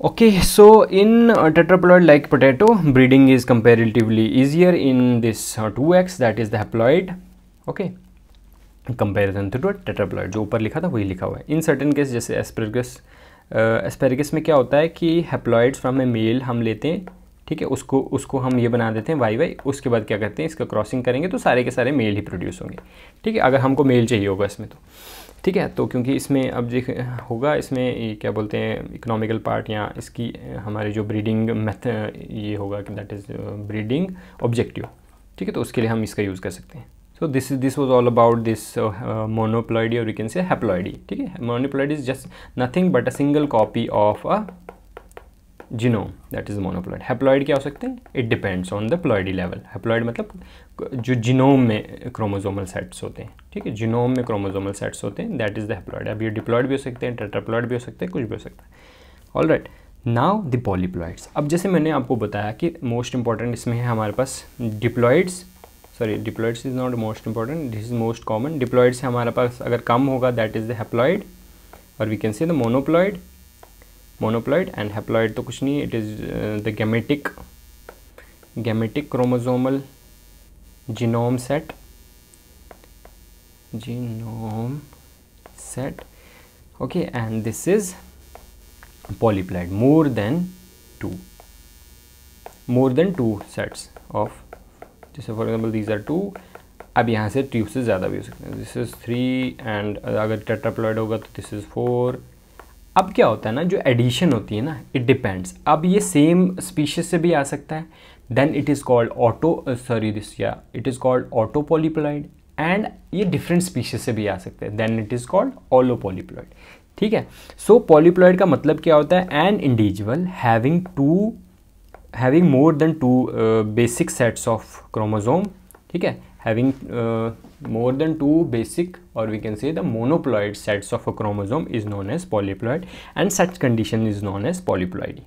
okay so in tetraploid like potato breeding is comparatively easier in this two X that is is okay comparison to tetraploid जो ऊपर लिखा था वही लिखा हुआ है इन सर्टन केस जैसे एस्पेरगस एस्पेरिगस uh, में क्या होता है कि हेप्लॉयड्स फ्रॉम ए मेल हम लेते हैं ठीक है उसको उसको हम ये बना देते हैं वाई वाई उसके बाद क्या करते हैं इसका क्रॉसिंग करेंगे तो सारे के सारे मेल ही प्रोड्यूस होंगे ठीक है अगर हमको मेल चाहिए होगा इसमें तो ठीक है तो क्योंकि इसमें अब देख होगा इसमें क्या बोलते हैं इकोनॉमिकल पार्ट या इसकी हमारे जो ब्रीडिंग मेथ ये होगा कि दैट इज़ ब्रीडिंग ऑब्जेक्टिव ठीक है तो उसके लिए हम इसका यूज़ कर सकते हैं so this is this was all about this monoploidy और यू कैन से हैप्लॉइडी ठीक है monoploid is just nothing but a single copy of a genome that is monoploid haploid क्या हो सकते हैं it depends on the ploidy level haploid मतलब जो जिनोम में क्रोमोजोमल सेट्स होते हैं ठीक है जिनोम में क्रोमोजोमल सेट्स होते हैं दैट इज़ द अब ये डिप्लॉयड भी हो सकते हैं टेट्राप्लॉयड भी हो सकते हैं कुछ भी हो सकता है all right now the polyploids अब जैसे मैंने आपको बताया कि मोस्ट इंपॉर्टेंट इसमें है हमारे पास diploids sorry diploids is not most important this is most common diploids हमारे पास अगर कम होगा दैट इज़ द और we can see the monoploid monoploid and haploid तो कुछ नहीं it is the gametic gametic chromosomal genome set genome set okay and this is polyploid more than two more than two sets of जैसे for example these are two अब यहाँ से ट्यूब से ज़्यादा भी हो सकते हैं दिस इज़ थ्री एंड अगर टेट्राप्लॉइड होगा तो दिस इज़ फोर अब क्या होता है ना जो एडिशन होती है ना इट डिपेंड्स अब ये सेम स्पीशीज से भी आ सकता है then it is called auto sorry this या it is called auto polyploid and ये डिफरेंट स्पीशीज से भी आ सकते हैं then it is called allo polyploid ठीक है सो so, पॉलीप्लॉइड का मतलब क्या होता है an individual having two having more than two basic sets of chromosome ठीक है having more than two basic और we can say the monoploid sets of a chromosome is known as polyploid and such condition is known as as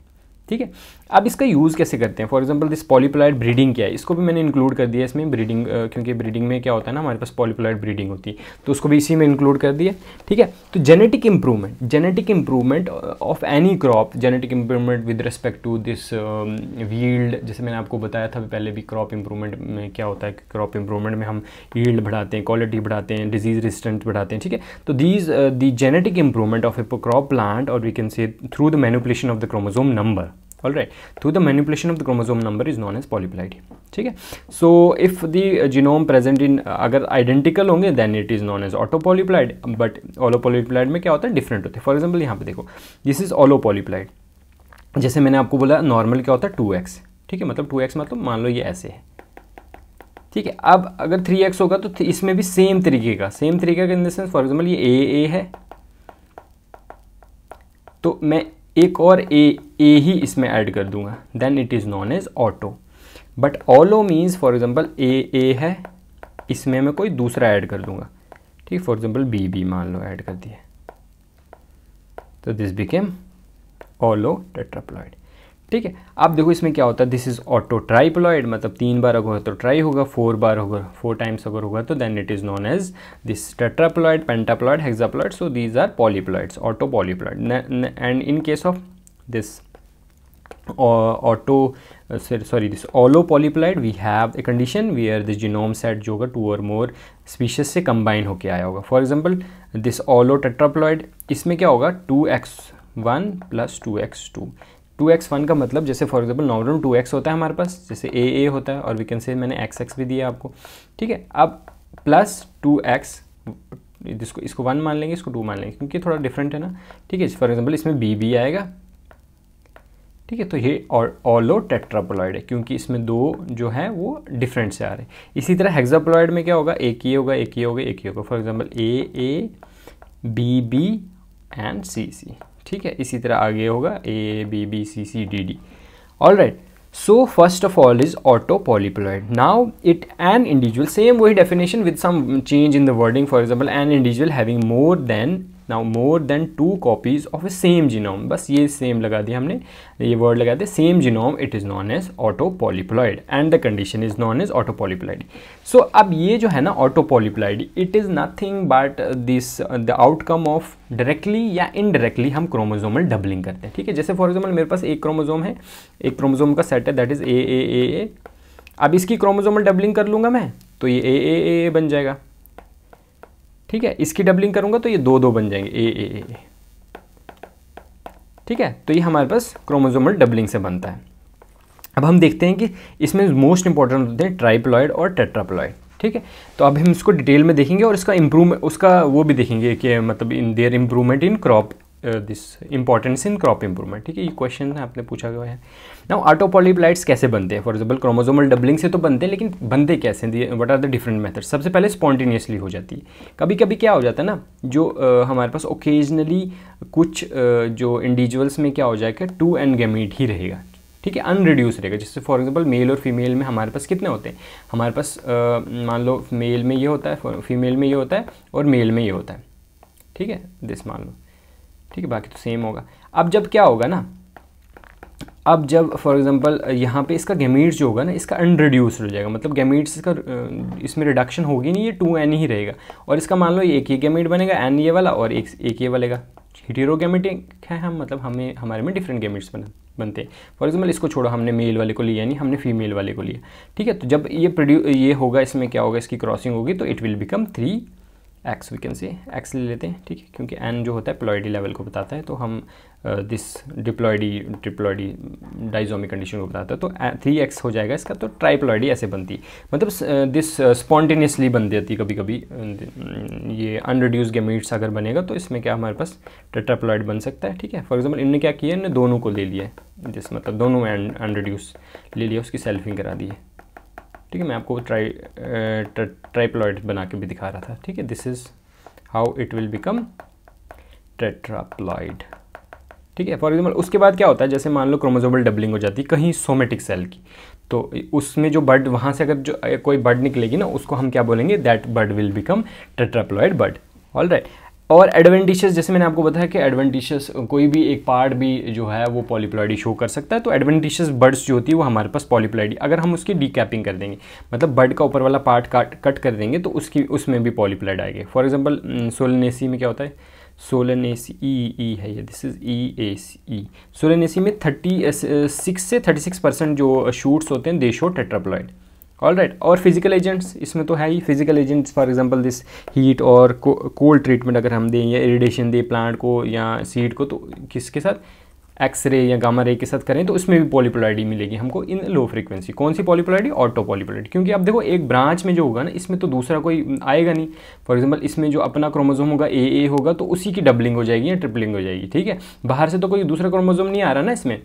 ठीक है अब इसका यूज़ कैसे करते हैं for example this polyploid breeding क्या है इसको भी मैंने इंक्लूड कर दिया इसमें ब्रीडिंग क्योंकि ब्रीडिंग में क्या होता है ना हमारे पास पॉलीप्लाइड ब्रीडिंग होती है तो उसको भी इसी में इंक्लूड कर दिया ठीक है तो genetic improvement genetic improvement of any crop genetic improvement with respect to this yield जैसे मैंने आपको बताया था पहले भी क्रॉप इंप्रूवमेंट में क्या होता है क्रॉप इम्प्रूवमेंट में हम ईल्ड बढ़ाते हैं क्वालिटी बढ़ाते हैं डिजीज रिस्टेंट बढ़ाते हैं ठीक है तो these the genetic improvement of a crop plant और we can say through the manipulation of the chromosome number all right through the manipulation of the chromosome number is known as polyploidy ठीक है so if the genome present in अगर आइडेंटिकल होंगे then it is known as autopolyploid but allopolyploid में क्या होता है डिफरेंट होते हैं फॉर एग्जाम्पल यहाँ पे देखो दिस इज ओलोपोलीप्लाइड जैसे मैंने आपको बोला नॉर्मल क्या होता है टू एक्स ठीक है मतलब टू एक्स मतलब मान लो ये ऐसे है ठीक है अब अगर थ्री एक्स होगा तो इसमें भी सेम तरीके का सेम तरीके का in the sense for example ये ए ए है तो मैं एक और ए ए ही इसमें ऐड कर दूंगा then it is known as auto but allo means for example A A है इसमें मैं कोई दूसरा ऐड कर दूंगा ठीक फॉर एग्जाम्पल बी बी मान लो ऐड कर दिए तो दिस बिकेम ऑलो टेट्राप्लॉइड ठीक है आप देखो इसमें क्या होता है दिस इज़ ऑटो ट्राइप्लॉयड मतलब तीन बार अगर तो ट्राई होगा फोर बार होगा फोर टाइम्स अगर होगा तो then it is known as this tetraploid pentaploid hexaploid so these are polyploids auto polyploid and in case of this auto sorry this allo polyploid we have a condition we are this genome set जो होगा टू और मोर स्पीशीज से कंबाइन होके आया होगा for example this allo tetraploid इसमें क्या होगा two X one plus two X two two X one का मतलब जैसे for example normal two X होता है हमारे पास जैसे ए ए होता है और वी कैन से मैंने एक्स एक्स भी दिया आपको ठीक है अब प्लस टू एक्स जिसको इसको वन मान लेंगे इसको टू मान लेंगे क्योंकि थोड़ा डिफरेंट है ना ठीक है फॉर एग्जाम्पल इसमें बी बी आएगा ठीक है तो ये ऑलो टेट्रापोलॉइड है क्योंकि इसमें दो जो है वो डिफरेंट से आ रहे हैं इसी तरह हेक्सापोलॉइड में क्या होगा एक ही होगा एक ही होगा एक ही होगा for example A A B B and C C ठीक है इसी तरह आगे होगा A B B C C D D all right so first of all is auto polyploid now it an individual same वही definition with some change in the wording for example an individual having more than now more than two copies of a same genome बस ये सेम लगा दिया हमने ये वर्ड लगा दिया same genome it is known as autopolyploid and the condition is known as autopolyploid so अब ये जो है ना autopolyploid it is nothing but this the outcome of directly या इनडायरेक्टली हम क्रोमोजोमल डबलिंग करते हैं ठीक है जैसे फॉर एग्जाम्पल मेरे पास एक क्रोमोजोम है एक क्रोमोजोम का सेट है that is a A A ए अब इसकी क्रोमोजोमल डबलिंग कर लूँगा मैं तो ये ए ए ए बन जाएगा ठीक है इसकी डबलिंग करूंगा तो ये दो दो बन जाएंगे ए ए ए ठीक है तो ये हमारे पास क्रोमोजोमल डबलिंग से बनता है अब हम देखते हैं कि इसमें मोस्ट इंपॉर्टेंट होते हैं ट्राइप्लॉयड और टेट्राप्लॉयड ठीक है तो अब हम इसको डिटेल में देखेंगे और इसका इम्प्रूव उसका वो भी देखेंगे कि मतलब in their improvement in crop this importance in crop improvement ठीक है ये क्वेश्चन आपने पूछा गया है ना ऑटोपॉलीप्लाइट्स कैसे बनते हैं फॉर एग्जाम्पल क्रोमोजोमल डबलिंग से तो बनते हैं लेकिन बनते कैसे what are the different method सबसे पहले स्पॉन्टेनियसली हो जाती है कभी कभी क्या हो जाता है ना जो आ, uh, हमारे पास ओकेजनली कुछ आ, uh, जो इंडिविजुअल्स में क्या हो जाएगा टू एंड गेमीट ही रहेगा ठीक है अनरिड्यूस रहेगा जैसे फॉर एग्जाम्पल मेल और फीमेल में हमारे पास कितने होते हैं हमारे पास uh, मान लो मेल में ये होता है फीमेल में ये होता है और मेल में ये होता है ठीक है दिस मान लो ठीक है बाकी तो सेम होगा अब जब क्या होगा ना अब जब फॉर एग्जांपल यहाँ पे इसका गेमीट्स जो होगा ना इसका अनरिड्यूस्ड हो जाएगा मतलब गेमीट्स का इसमें रिडक्शन होगी नहीं ये टू एन ही रहेगा और इसका मान लो एक ही गेमीट बनेगा एन ये वाला और एक एक ये वालेगा हिटीरो गेमिटिक है हम मतलब हमें हमारे में डिफरेंट गेमीट्स बना बनते हैं फॉर एग्जाम्पल इसको छोड़ो हमने मेल वाले को लिया नहीं हमने फीमेल वाले को लिया ठीक है तो जब ये प्रोड्यू ये होगा इसमें क्या होगा इसकी क्रॉसिंग होगी तो it will become three X we can say X ले लेते हैं ठीक है क्योंकि एन जो होता है प्लॉयडी लेवल को बताता है तो हम this diploidy triploidy disomic condition को बताता है तो थ्री एक्स हो जाएगा इसका तो ट्राईप्लॉयडी ऐसे बनती मतलब दिस स्पॉन्टेनियसली बन जाती कभी कभी ये अनरिड्यूस गेमिट्स अगर बनेगा तो इसमें क्या हमारे पास टेट्राप्लॉयड बन सकता है ठीक है फॉर एग्जाम्पल इनने क्या किया इन्होंने दोनों को ले लिया जिस मतलब दोनों अनरिड्यूस ले लिया उसकी सेल्फिंग करा दी है ठीक है मैं आपको ट्राई ट्राइप्लॉइड बना के भी दिखा रहा था ठीक है this is how it will become tetraploid ठीक है फॉर एग्जाम्पल उसके बाद क्या होता है जैसे मान लो क्रोमोजोबल डबलिंग हो जाती है कहीं सोमेटिक सेल की तो उसमें जो बर्ड वहाँ से अगर जो कोई बर्ड निकलेगी ना उसको हम क्या बोलेंगे that bird will become tetraploid bird all right और एडवेंटिशियस जैसे मैंने आपको बताया कि एडवेंटिशियस कोई भी एक पार्ट भी जो है वो पॉलीप्लाइडी शो कर सकता है तो एडवेंटिशियस बर्ड्स जो होती है वो हमारे पास पॉलीप्लाइडी अगर हम उसकी डीकैपिंग कर देंगे मतलब बर्ड का ऊपर वाला पार्ट काट कट कर देंगे तो उसकी उसमें भी पॉलीप्लाइड आएगी फॉर एग्जाम्पल सोलनेसी में क्या होता है सोलनेसी ई ई है ये this is E A C E Solanaceae में थर्टी सिक्स uh, से थर्टी सिक्स परसेंट जो शूट्स होते हैं they show tetraploid all right और फिजिकल एजेंट्स इसमें तो है ही physical agents for example this heat और कोल्ड ट्रीटमेंट अगर हम दें या इरिडेशन दें प्लांट को या सीड को तो किसके साथ एक्सरे या गामा रे के साथ करें तो उसमें भी पॉलीप्लॉइडी मिलेगी हमको इन लो फ्रीक्वेंसी कौन सी पॉलीप्लॉइडी ऑटो पॉलीप्लॉइडी क्योंकि आप देखो एक ब्रांच में जो होगा ना इसमें तो दूसरा कोई आएगा नहीं फॉर एग्जांपल इसमें जो अपना क्रोमोजोम होगा ए ए होगा तो उसी की डबलिंग हो जाएगी या ट्रिपलिंग हो जाएगी ठीक है बाहर से तो कोई दूसरा क्रोमोजोम नहीं आ रहा ना इसमें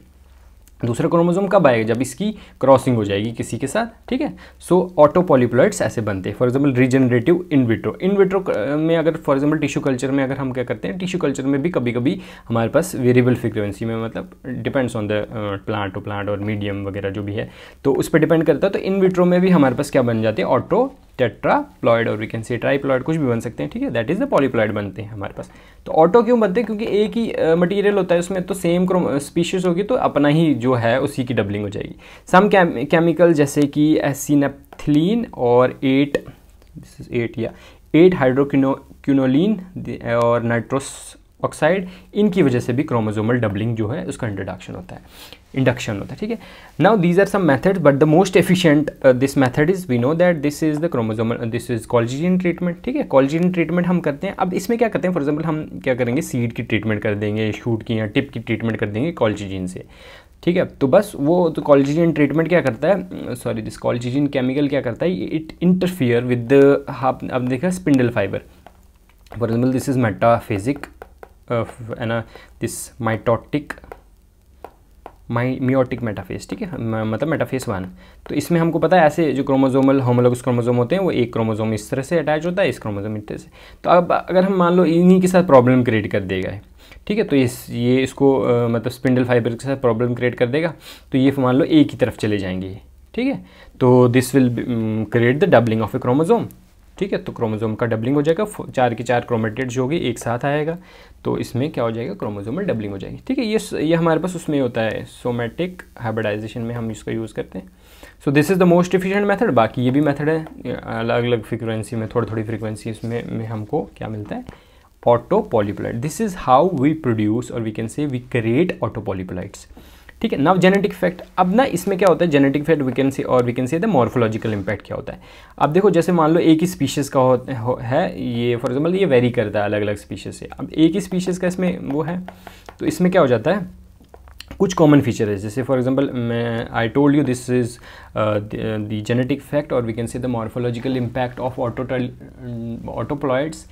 दूसरा क्रोमोजोम कब आएगा जब इसकी क्रॉसिंग हो जाएगी किसी के साथ ठीक है सो ऑटो पॉलीप्लॉइड्स ऐसे बनते हैं for example regenerative in vitro in vitro में अगर फॉर एग्जांपल टिश्यू कल्चर में अगर हम क्या करते हैं टिश्यू कल्चर में भी कभी कभी हमारे पास वेरिएबल फ्रिक्वेंसी में मतलब depends on the plant to plant और मीडियम वगैरह जो भी है तो उस पर डिपेंड करता है तो इन विट्रो में भी हमारे पास क्या बन जाते हैं ऑटो टेट्राप्लॉइड और वी कैन से ट्राईप्लॉइड कुछ भी बन सकते हैं ठीक है दैट इज़ द पॉलीप्लॉयड बनते हैं हमारे पास तो ऑटो क्यों बनते हैं क्योंकि एक ही मटेरियल uh, होता है उसमें तो सेम स्पीशीज uh, होगी तो अपना ही जो जो है उसी की डबलिंग हो जाएगी सम केमिकल जैसे कि एसिनेप्थिलीन और एट एट या एट हाइड्रोक्यूनोलिन और नाइट्रोस ऑक्साइड इनकी वजह से भी क्रोमोजोमल डबलिंग जो है उसका इंट्रोडक्शन होता है इंडक्शन होता है ठीक है now these are some methods but the most efficient this method is we know that this is the chromosomal this is colchicine treatment ठीक है कॉलजिन ट्रीटमेंट हम करते हैं अब इसमें क्या करते हैं फॉर एग्जाम्पल हम क्या करेंगे सीड की ट्रीटमेंट कर देंगे शूट की या टिप की ट्रीटमेंट कर देंगे कॉलजिन से ठीक है तो बस वो तो कॉलिजिन ट्रीटमेंट क्या करता है सॉरी दिस कॉलिजिन केमिकल क्या करता है इट इंटरफियर विद अब देखा spindle fibre for example this is metaphysic है ना this mitotic my meiotic metaphase ठीक है मतलब मेटाफेस वन तो इसमें हमको पता है ऐसे जो क्रोमोजोमल होमोलोगस क्रोमोजोम होते हैं वो एक क्रोमोजोम इस तरह से अटैच होता है इस क्रोमोजोम इस तरह से तो अब अगर हम मान लो इन्हीं के साथ प्रॉब्लम क्रिएट कर देगा ठीक है तो इस ये इसको आ, मतलब स्पिंडल फाइबर के साथ प्रॉब्लम क्रिएट कर देगा तो ये मान लो ए की तरफ चले जाएंगे ठीक है तो this will create the doubling of a chromosome ठीक है तो क्रोमोजोम का डबलिंग हो जाएगा चार के चार जो होगी एक साथ आएगा तो इसमें क्या हो जाएगा क्रोमोजोम में डबलिंग हो जाएगी ठीक है ये ये हमारे पास उसमें होता है सोमेटिक हाइब्रिडाइजेशन में हम इसका यूज़ करते हैं so this is the most efficient method बाकी ये भी मेथड है अलग अलग फ्रिक्वेंसी में थोड़ी थोड़ी फ्रिक्वेंसी इसमें में हमको क्या मिलता है autopolyploid. This is how we produce और we can say we create autopolyploids. ठीक है नाउ जेनेटिक फैक्ट अब ना इसमें क्या होता है genetic fact we can say और we can say the morphological impact क्या होता है अब देखो जैसे मान लो एक ही स्पीशीज़ का हो, हो, है ये फॉर एग्जाम्पल ये वेरी करता है अलग अलग स्पीशीज़ से अब एक ही स्पीशीज़ का इसमें वो है तो इसमें क्या हो जाता है कुछ कॉमन फीचर है जैसे फॉर एग्जाम्पल मैं I told you this is the genetic fact और we can say the morphological impact of auto autoploids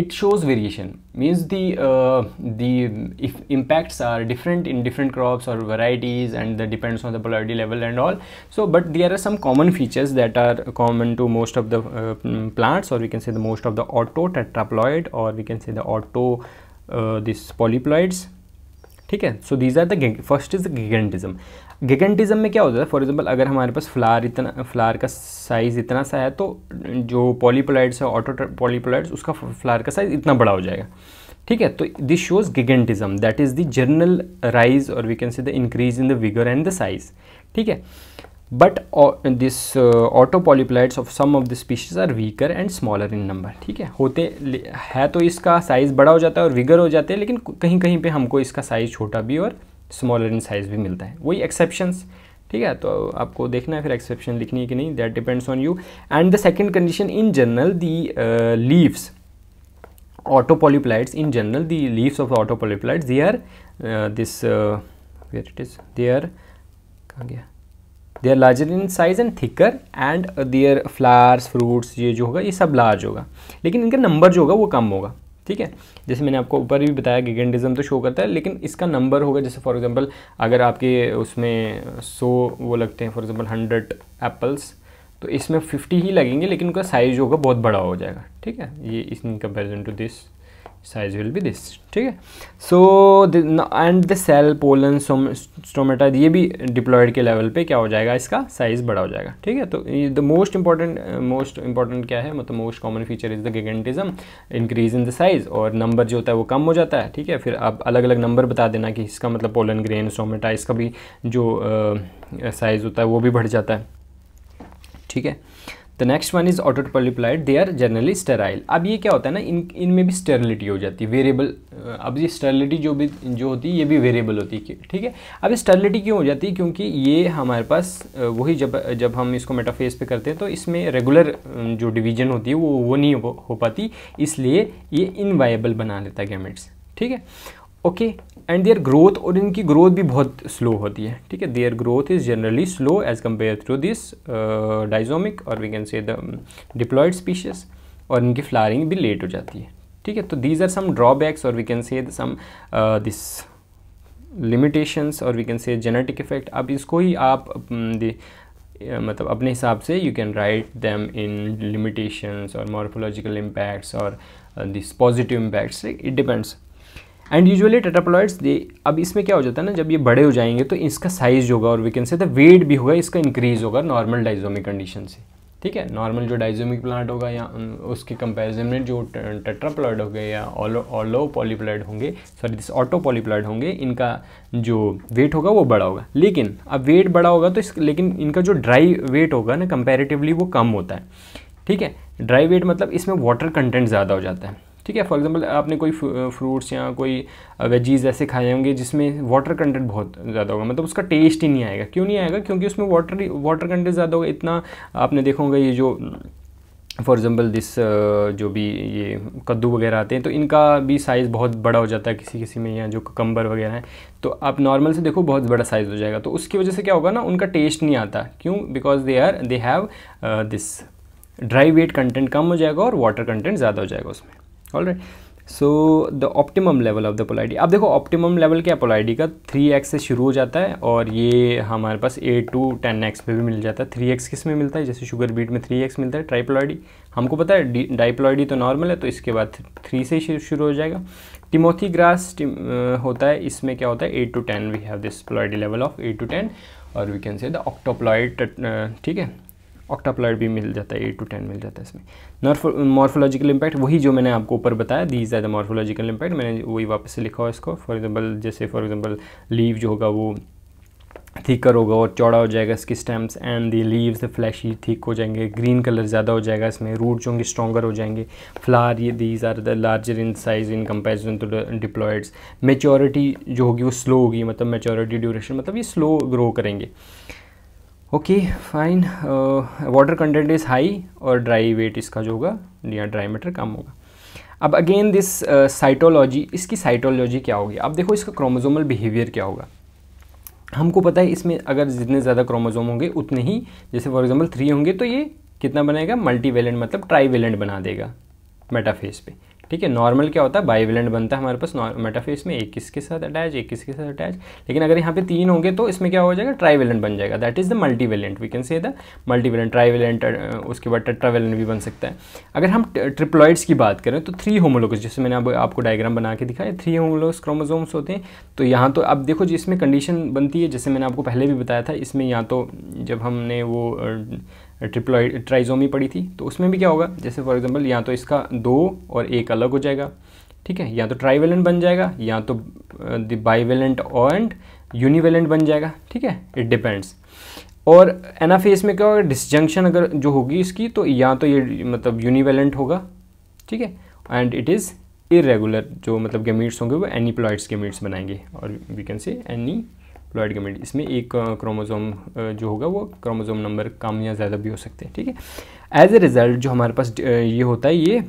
it shows variation means the uh, the if impacts are different in different crops or varieties and that depends on the polarity level and all so but there are some common features that are common to most of the uh, mm, plants or we can say the most of the auto tetraploid or we can say the auto uh, this polyploids okay. So these are the first is the gigantism. Gigantism में क्या होता है फॉर एग्जांपल अगर हमारे पास फ्लार इतना फ्लार का साइज़ इतना सा है तो जो पॉलीप्लाइड्स है ऑटो पॉलीप्लाइड्स उसका फ्लार का साइज़ इतना बड़ा हो जाएगा ठीक है तो this shows gigantism that is the general rise और we can see the increase in the vigour and the size ठीक है but this auto polyploids of some of the species are weaker and smaller in number ठीक है होते है तो इसका साइज़ बड़ा हो जाता है और विगर हो जाते हैं लेकिन कहीं कहीं पे हमको इसका साइज़ छोटा भी और स्मॉलर इन साइज भी मिलता है वही एक्सेप्शंस ठीक है तो आपको देखना है फिर एक्सेप्शन लिखनी है कि नहीं that depends on you and the second condition in general the leaves autopolyploids in general the leaves of autopolyploids they are this where it is they are कहाँ गया they are larger in size and thicker and the flowers fruits ये जो होगा ये सब लार्ज होगा लेकिन इनका नंबर जो होगा वो कम होगा ठीक है जैसे मैंने आपको ऊपर भी बताया गिगेंडिज्म तो शो करता है लेकिन इसका नंबर होगा जैसे फॉर एग्जांपल अगर आपके उसमें सो वो लगते हैं फॉर एग्जांपल हंड्रेड एप्पल्स तो इसमें फिफ्टी ही लगेंगे लेकिन उनका साइज़ होगा बहुत बड़ा हो जाएगा ठीक है ये इस in comparison to this size will be this ठीक है so and the cell pollen some stomata ये भी डिप्लॉयड के लेवल पे क्या हो जाएगा इसका साइज़ बड़ा हो जाएगा ठीक है तो the most important most important क्या है मतलब most common feature is the gigantism increase in the size और नंबर जो होता है वो कम हो जाता है ठीक है फिर आप अलग अलग नंबर बता देना कि इसका मतलब पोलन ग्रेन स्टोमेटा इसका भी जो साइज़ uh, होता है वो भी बढ़ जाता है ठीक है the next one is auto polyploid they are generally sterile अब ये क्या होता है ना इन इनमें भी स्टेरिलिटी हो जाती है वेरिएबल अब ये स्टेरिलिटी जो भी जो होती है ये भी वेरिएबल होती है ठीक है अब स्टेरिलिटी क्यों हो जाती है क्योंकि ये हमारे पास वही जब जब हम इसको मेटाफेस पे करते हैं तो इसमें रेगुलर जो डिवीजन होती है वो वो नहीं हो, हो पाती इसलिए ये इनवाइबल बना लेता है गैमेट्स ठीक है ओके एंड देयर ग्रोथ और इनकी ग्रोथ भी बहुत स्लो होती है ठीक है their growth is generally slow as compare to this disomic और we can say the diploid species और इनकी फ्लारिंग भी लेट हो जाती है ठीक है तो दीज आर सम ड्रॉबैक्स और we can say some this limitations और we can say genetic effect अब इसको ही आप मतलब अपने हिसाब से you can write them in limitations और मॉर्फोलॉजिकल इम्पैक्ट्स और this positive impacts it depends and usually tetraploids they अब इसमें क्या हो जाता है ना जब ये बड़े हो जाएंगे तो इसका साइज होगा और वी कैन से वेट भी होगा इसका इंक्रीज होगा नॉर्मल डाइजोमिक कंडीशन से ठीक है नॉर्मल जो डाइजोमिक प्लांट होगा या उसके कंपेरिजन में जो टेट्राप्लॉइड हो गए या ऑलो पॉलीप्लॉइड होंगे सॉरी दिस ऑटो पॉलीप्लॉइड होंगे इनका जो वेट होगा वो बड़ा होगा लेकिन अब वेट बड़ा होगा तो इस लेकिन इनका जो ड्राई वेट होगा ना कंपेरेटिवली वो कम होता है ठीक है ड्राई वेट मतलब इसमें वाटर कंटेंट ज़्यादा हो जाता है ठीक है फॉर एग्जांपल आपने कोई फ्रूट्स या कोई वेजीज ऐसे खाए होंगे जिसमें वाटर कंटेंट बहुत ज़्यादा होगा मतलब उसका टेस्ट ही नहीं आएगा क्यों नहीं आएगा क्योंकि उसमें वाटर वाटर कंटेंट ज़्यादा होगा इतना आपने देखा होगा ये जो फॉर एग्ज़ाम्पल दिस जो भी ये कद्दू वगैरह आते हैं तो इनका भी साइज़ बहुत बड़ा हो जाता है किसी किसी में या जो कम्बर वगैरह है तो आप नॉर्मल से देखो बहुत बड़ा साइज़ हो जाएगा तो उसकी वजह से क्या होगा ना उनका टेस्ट नहीं आता क्यों because they are they have this dry weight content कम हो जाएगा और वाटर कंटेंट ज़्यादा हो जाएगा उसमें all right so the optimum level of the polyploidy अब देखो ऑप्टिमम लेवल क्या पोलाइडी का थ्री एक्स से शुरू हो जाता है और ये हमारे पास ए टू टेन एक्स में भी मिल जाता है थ्री एक्स किस में मिलता है जैसे शुगर बीट में थ्री एक्स मिलता है ट्राइपोलाइडी हमको पता है डाइपोलाइडी तो नॉर्मल है तो इसके बाद थ्री से शुरू हो जाएगा टिमोथी ग्रास टिम, आ, होता है इसमें क्या होता है eight to ten we have this polyploidy level of eight to ten और we can say the octoploid ठीक है ऑक्टाप्लॉइड भी मिल जाता है एट टू टेन मिल जाता है इसमें मॉर्फोलॉजिकल इम्पैक्ट वही जो मैंने आपको ऊपर बताया these are the morphological impact मैंने वही वापस से लिखा हुआ इसको फॉर एग्जाम्पल जैसे फॉर एग्जाम्पल लीव जो होगा वो थिकर होगा और चौड़ा हो जाएगा इसके stems and the leaves the fleshy thick हो जाएंगे ग्रीन कलर ज़्यादा हो जाएगा इसमें रूट जो होंगे स्ट्रॉगर हो जाएंगे फ्लार ये these are the larger in size in comparison to the diploids maturity जो होगी वो स्लो होगी मतलब मेचोरिटी ड्यूरेशन मतलब ये स्लो ग्रो करेंगे okay fine water content is high और ड्राई वेट इसका जो होगा या ड्राई मैटर कम होगा अब अगेन दिस साइटोलॉजी इसकी साइटोलॉजी क्या होगी अब देखो इसका क्रोमोजोमल बिहेवियर क्या होगा हमको पता है इसमें अगर जितने ज़्यादा क्रोमोजोम होंगे उतने ही जैसे फॉर एग्जाम्पल थ्री होंगे तो ये कितना बनाएगा मल्टीवेलेंट मतलब ट्राईवेलेंट बना देगा मेटाफेस पे ठीक है नॉर्मल क्या होता है बाइविलेंट बनता है हमारे पास मेटाफेस में एक किसके साथ अटैच एक किसके साथ अटैच लेकिन अगर यहाँ पे तीन होंगे तो इसमें क्या हो जाएगा ट्राइवेलेंट बन जाएगा that is the multivalent we can say the multivalent trivalent उसके बाद टेट्रावेलेंट भी बन सकता है अगर हम ट्रिप्लॉइड्स की बात करें तो थ्री होमोलोग जैसे मैंने अब आपको डायग्राम बना के दिखाया थ्री होमोलोग क्रोमोजोम्स होते हैं तो यहाँ तो अब देखो जिसमें कंडीशन बनती है जैसे मैंने आपको पहले भी बताया था इसमें या तो जब हमने वो uh, ट्रिप्लॉइड ट्राइजोमी पड़ी थी तो उसमें भी क्या होगा जैसे फॉर एग्जांपल या तो इसका दो और एक अलग हो जाएगा ठीक है या तो ट्राइवेलेंट बन जाएगा या तो बाईवेलेंट एंड यूनिवेलेंट बन जाएगा ठीक है इट डिपेंड्स और एनाफेस में क्या होगा डिसजंक्शन अगर जो होगी इसकी तो या तो ये मतलब यूनिवेलेंट होगा ठीक है एंड इट इज़ इरेगुलर जो मतलब गेमीट्स होंगे वो एनीप्लॉइड्स गेमीट्स बनाएंगे और we can say aneuploid gamete इसमें एक क्रोमोजोम जो होगा वो क्रोमोजोम नंबर कम या ज़्यादा भी हो सकते हैं ठीक है एज ए रिज़ल्ट जो हमारे पास ये होता है ये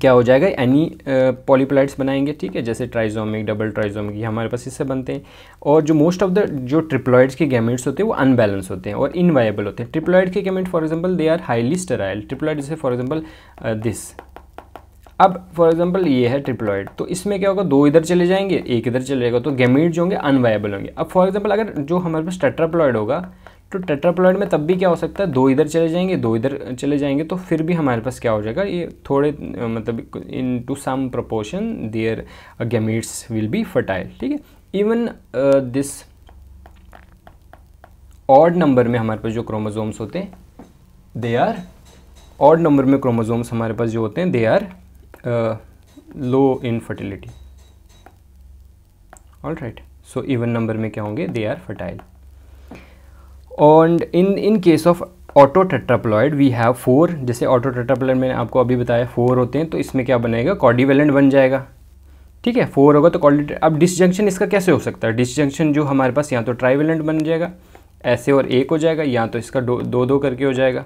क्या हो जाएगा एनी पॉलीप्लाइड्स बनाएंगे ठीक है जैसे ट्राइजोमिक डबल ट्राइजोमिक ये हमारे पास इससे बनते हैं और जो मोस्ट ऑफ द जो ट्रिप्लॉइड्स के गैमेट्स होते हैं वो अनबैलेंस होते हैं और इनवायबल होते हैं ट्रिप्लॉइड के gamete for example they are highly sterile triploid जैसे फॉर एग्जांपल दिस अब फॉर एग्जाम्पल ये है ट्रिप्लॉइड तो इसमें क्या होगा दो इधर चले जाएंगे एक इधर चले जाएगा तो गेमीट जो होंगे अनवायबल होंगे अब फॉर एग्जाम्पल अगर जो हमारे पास टेट्राप्लॉयड होगा तो टेट्राप्लॉयड में तब भी क्या हो सकता है दो इधर चले जाएंगे दो इधर चले जाएंगे तो फिर भी हमारे पास क्या हो जाएगा ये थोड़े मतलब in to some proportion their gametes will be fertile ठीक है इवन दिस ऑड नंबर में हमारे पास जो क्रोमोजोम्स होते हैं दे आर ऑड नंबर में क्रोमोजोम्स हमारे पास जो होते हैं they are low in fertility all right so even number में क्या होंगे they are fertile and in in case of auto tetraploid we have four जैसे ऑटो टेट्राप्लॉयड मैंने आपको अभी बताया फोर होते हैं तो इसमें क्या बनेगा कॉडिवेलेंट बन जाएगा ठीक है फोर होगा तो कॉडी अब डिसजंक्शन इसका कैसे हो सकता है डिसजंक्शन जो हमारे पास या तो ट्राइवेलेंट बन जाएगा ऐसे और एक हो जाएगा या तो इसका दो, दो करके हो जाएगा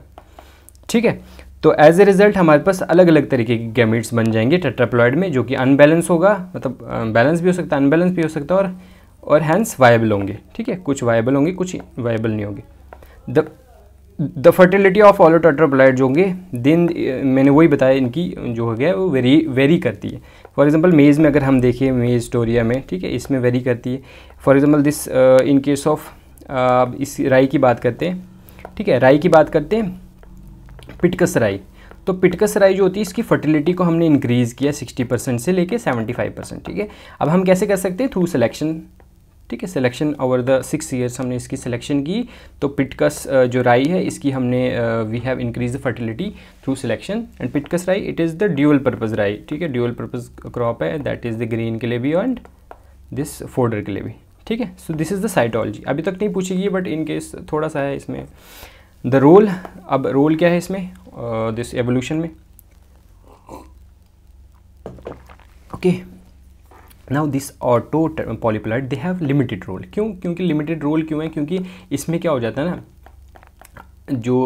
ठीक है तो एज ए रिज़ल्ट हमारे पास अलग अलग तरीके के गैमिट्स बन जाएंगे टेट्राप्लॉयड में जो कि अनबैलेंस होगा मतलब बैलेंस भी हो सकता है अनबैलेंस भी हो सकता है और और हैंस वायबल होंगे ठीक है कुछ वायबल होंगे कुछ वायबल नहीं होंगे the the fertility of allo tetraploid जो होंगे दिन मैंने वही बताया इनकी जो हो गया वो वेरी वेरी करती है फॉर एग्ज़ाम्पल मेज़ में अगर हम देखें मेज़ टोरिया में ठीक है इसमें वेरी करती है for example this in case of इस राई की बात करते हैं ठीक है राई की बात करते हैं पिटकस राई तो पिटकस राई जो होती है इसकी फर्टिलिटी को हमने इंक्रीज़ किया 60 परसेंट से लेके 75 परसेंट ठीक है अब हम कैसे कर सकते हैं थ्रू सिलेक्शन ठीक है selection over the six years हमने इसकी सिलेक्शन की तो पिटकस जो राई है इसकी हमने we have increase the fertility through selection and पिटकस rye it is the dual purpose rye ठीक है ड्यूअल पर्पज़ क्रॉप है दैट इज़ द ग्रीन के लिए भी एंड दिस फोल्डर के लिए भी ठीक है so this is the cytology अभी तक नहीं पूछेगी बट इन केस थोड़ा सा है इसमें द रोल अब रोल क्या है इसमें दिस uh, एवोल्यूशन में okay now this auto polyploid they have limited role क्यों क्योंकि लिमिटेड रोल क्यों है क्योंकि इसमें क्या हो जाता है ना जो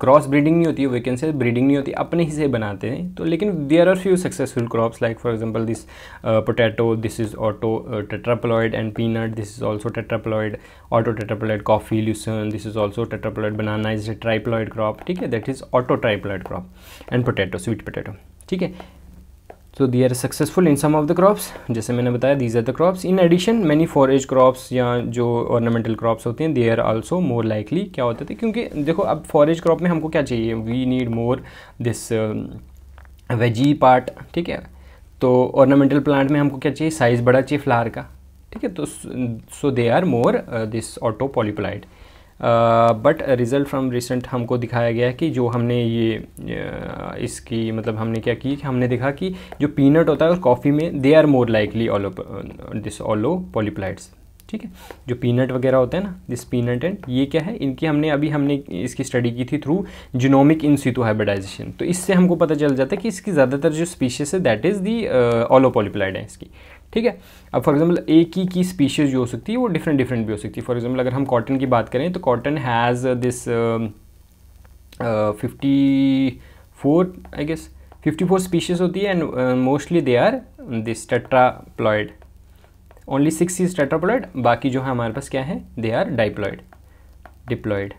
क्रॉस ब्रीडिंग नहीं होती है वैकेंसी ब्रीडिंग नहीं होती अपने ही से बनाते हैं तो लेकिन there are few successful crops like for example this potato this is auto tetraploid and peanut this is also tetraploid auto tetraploid coffee lucerne this is also tetraploid banana is triploid crop ठीक है that is auto triploid crop and potato sweet potato ठीक है so they are successful in some of the crops जैसे मैंने बताया these are the crops in addition many forage crops या जो ऑर्नामेंटल क्रॉप्स होते हैं they are also more likely क्या होते थे क्योंकि देखो अब फॉरेज क्रॉप में हमको क्या चाहिए we need more this veggie part ठीक है तो ऑर्नामेंटल प्लांट में हमको क्या चाहिए साइज़ बड़ा चाहिए फ्लार का ठीक है तो so they are more this auto polyploid but result from recent हमको दिखाया गया है कि जो हमने ये इसकी मतलब हमने क्या की कि हमने देखा कि जो पीनट होता है और कॉफ़ी में they are more likely allo this alloy polyploids ठीक है जो पीनट वगैरह होते हैं ना दिस पीनट एंड ये क्या है इनकी हमने अभी हमने इसकी स्टडी की थी through genomic in situ hybridisation तो इससे हमको पता चल जाता है कि इसकी ज़्यादातर जो स्पीशीज है दैट इज़ दी पॉलीप्लाइड है इसकी ठीक है अब फॉर एग्जाम्पल एक ही की स्पीशीज़ जो हो सकती है वो डिफरेंट डिफरेंट भी हो सकती है फॉर एग्जाम्पल अगर हम कॉटन की बात करें तो cotton has this fifty four I guess fifty four species होती है and mostly they are this tetraploid only six is tetraploid बाकी जो है हमारे पास क्या है दे आर डाइप्लॉयड डिप्लॉयड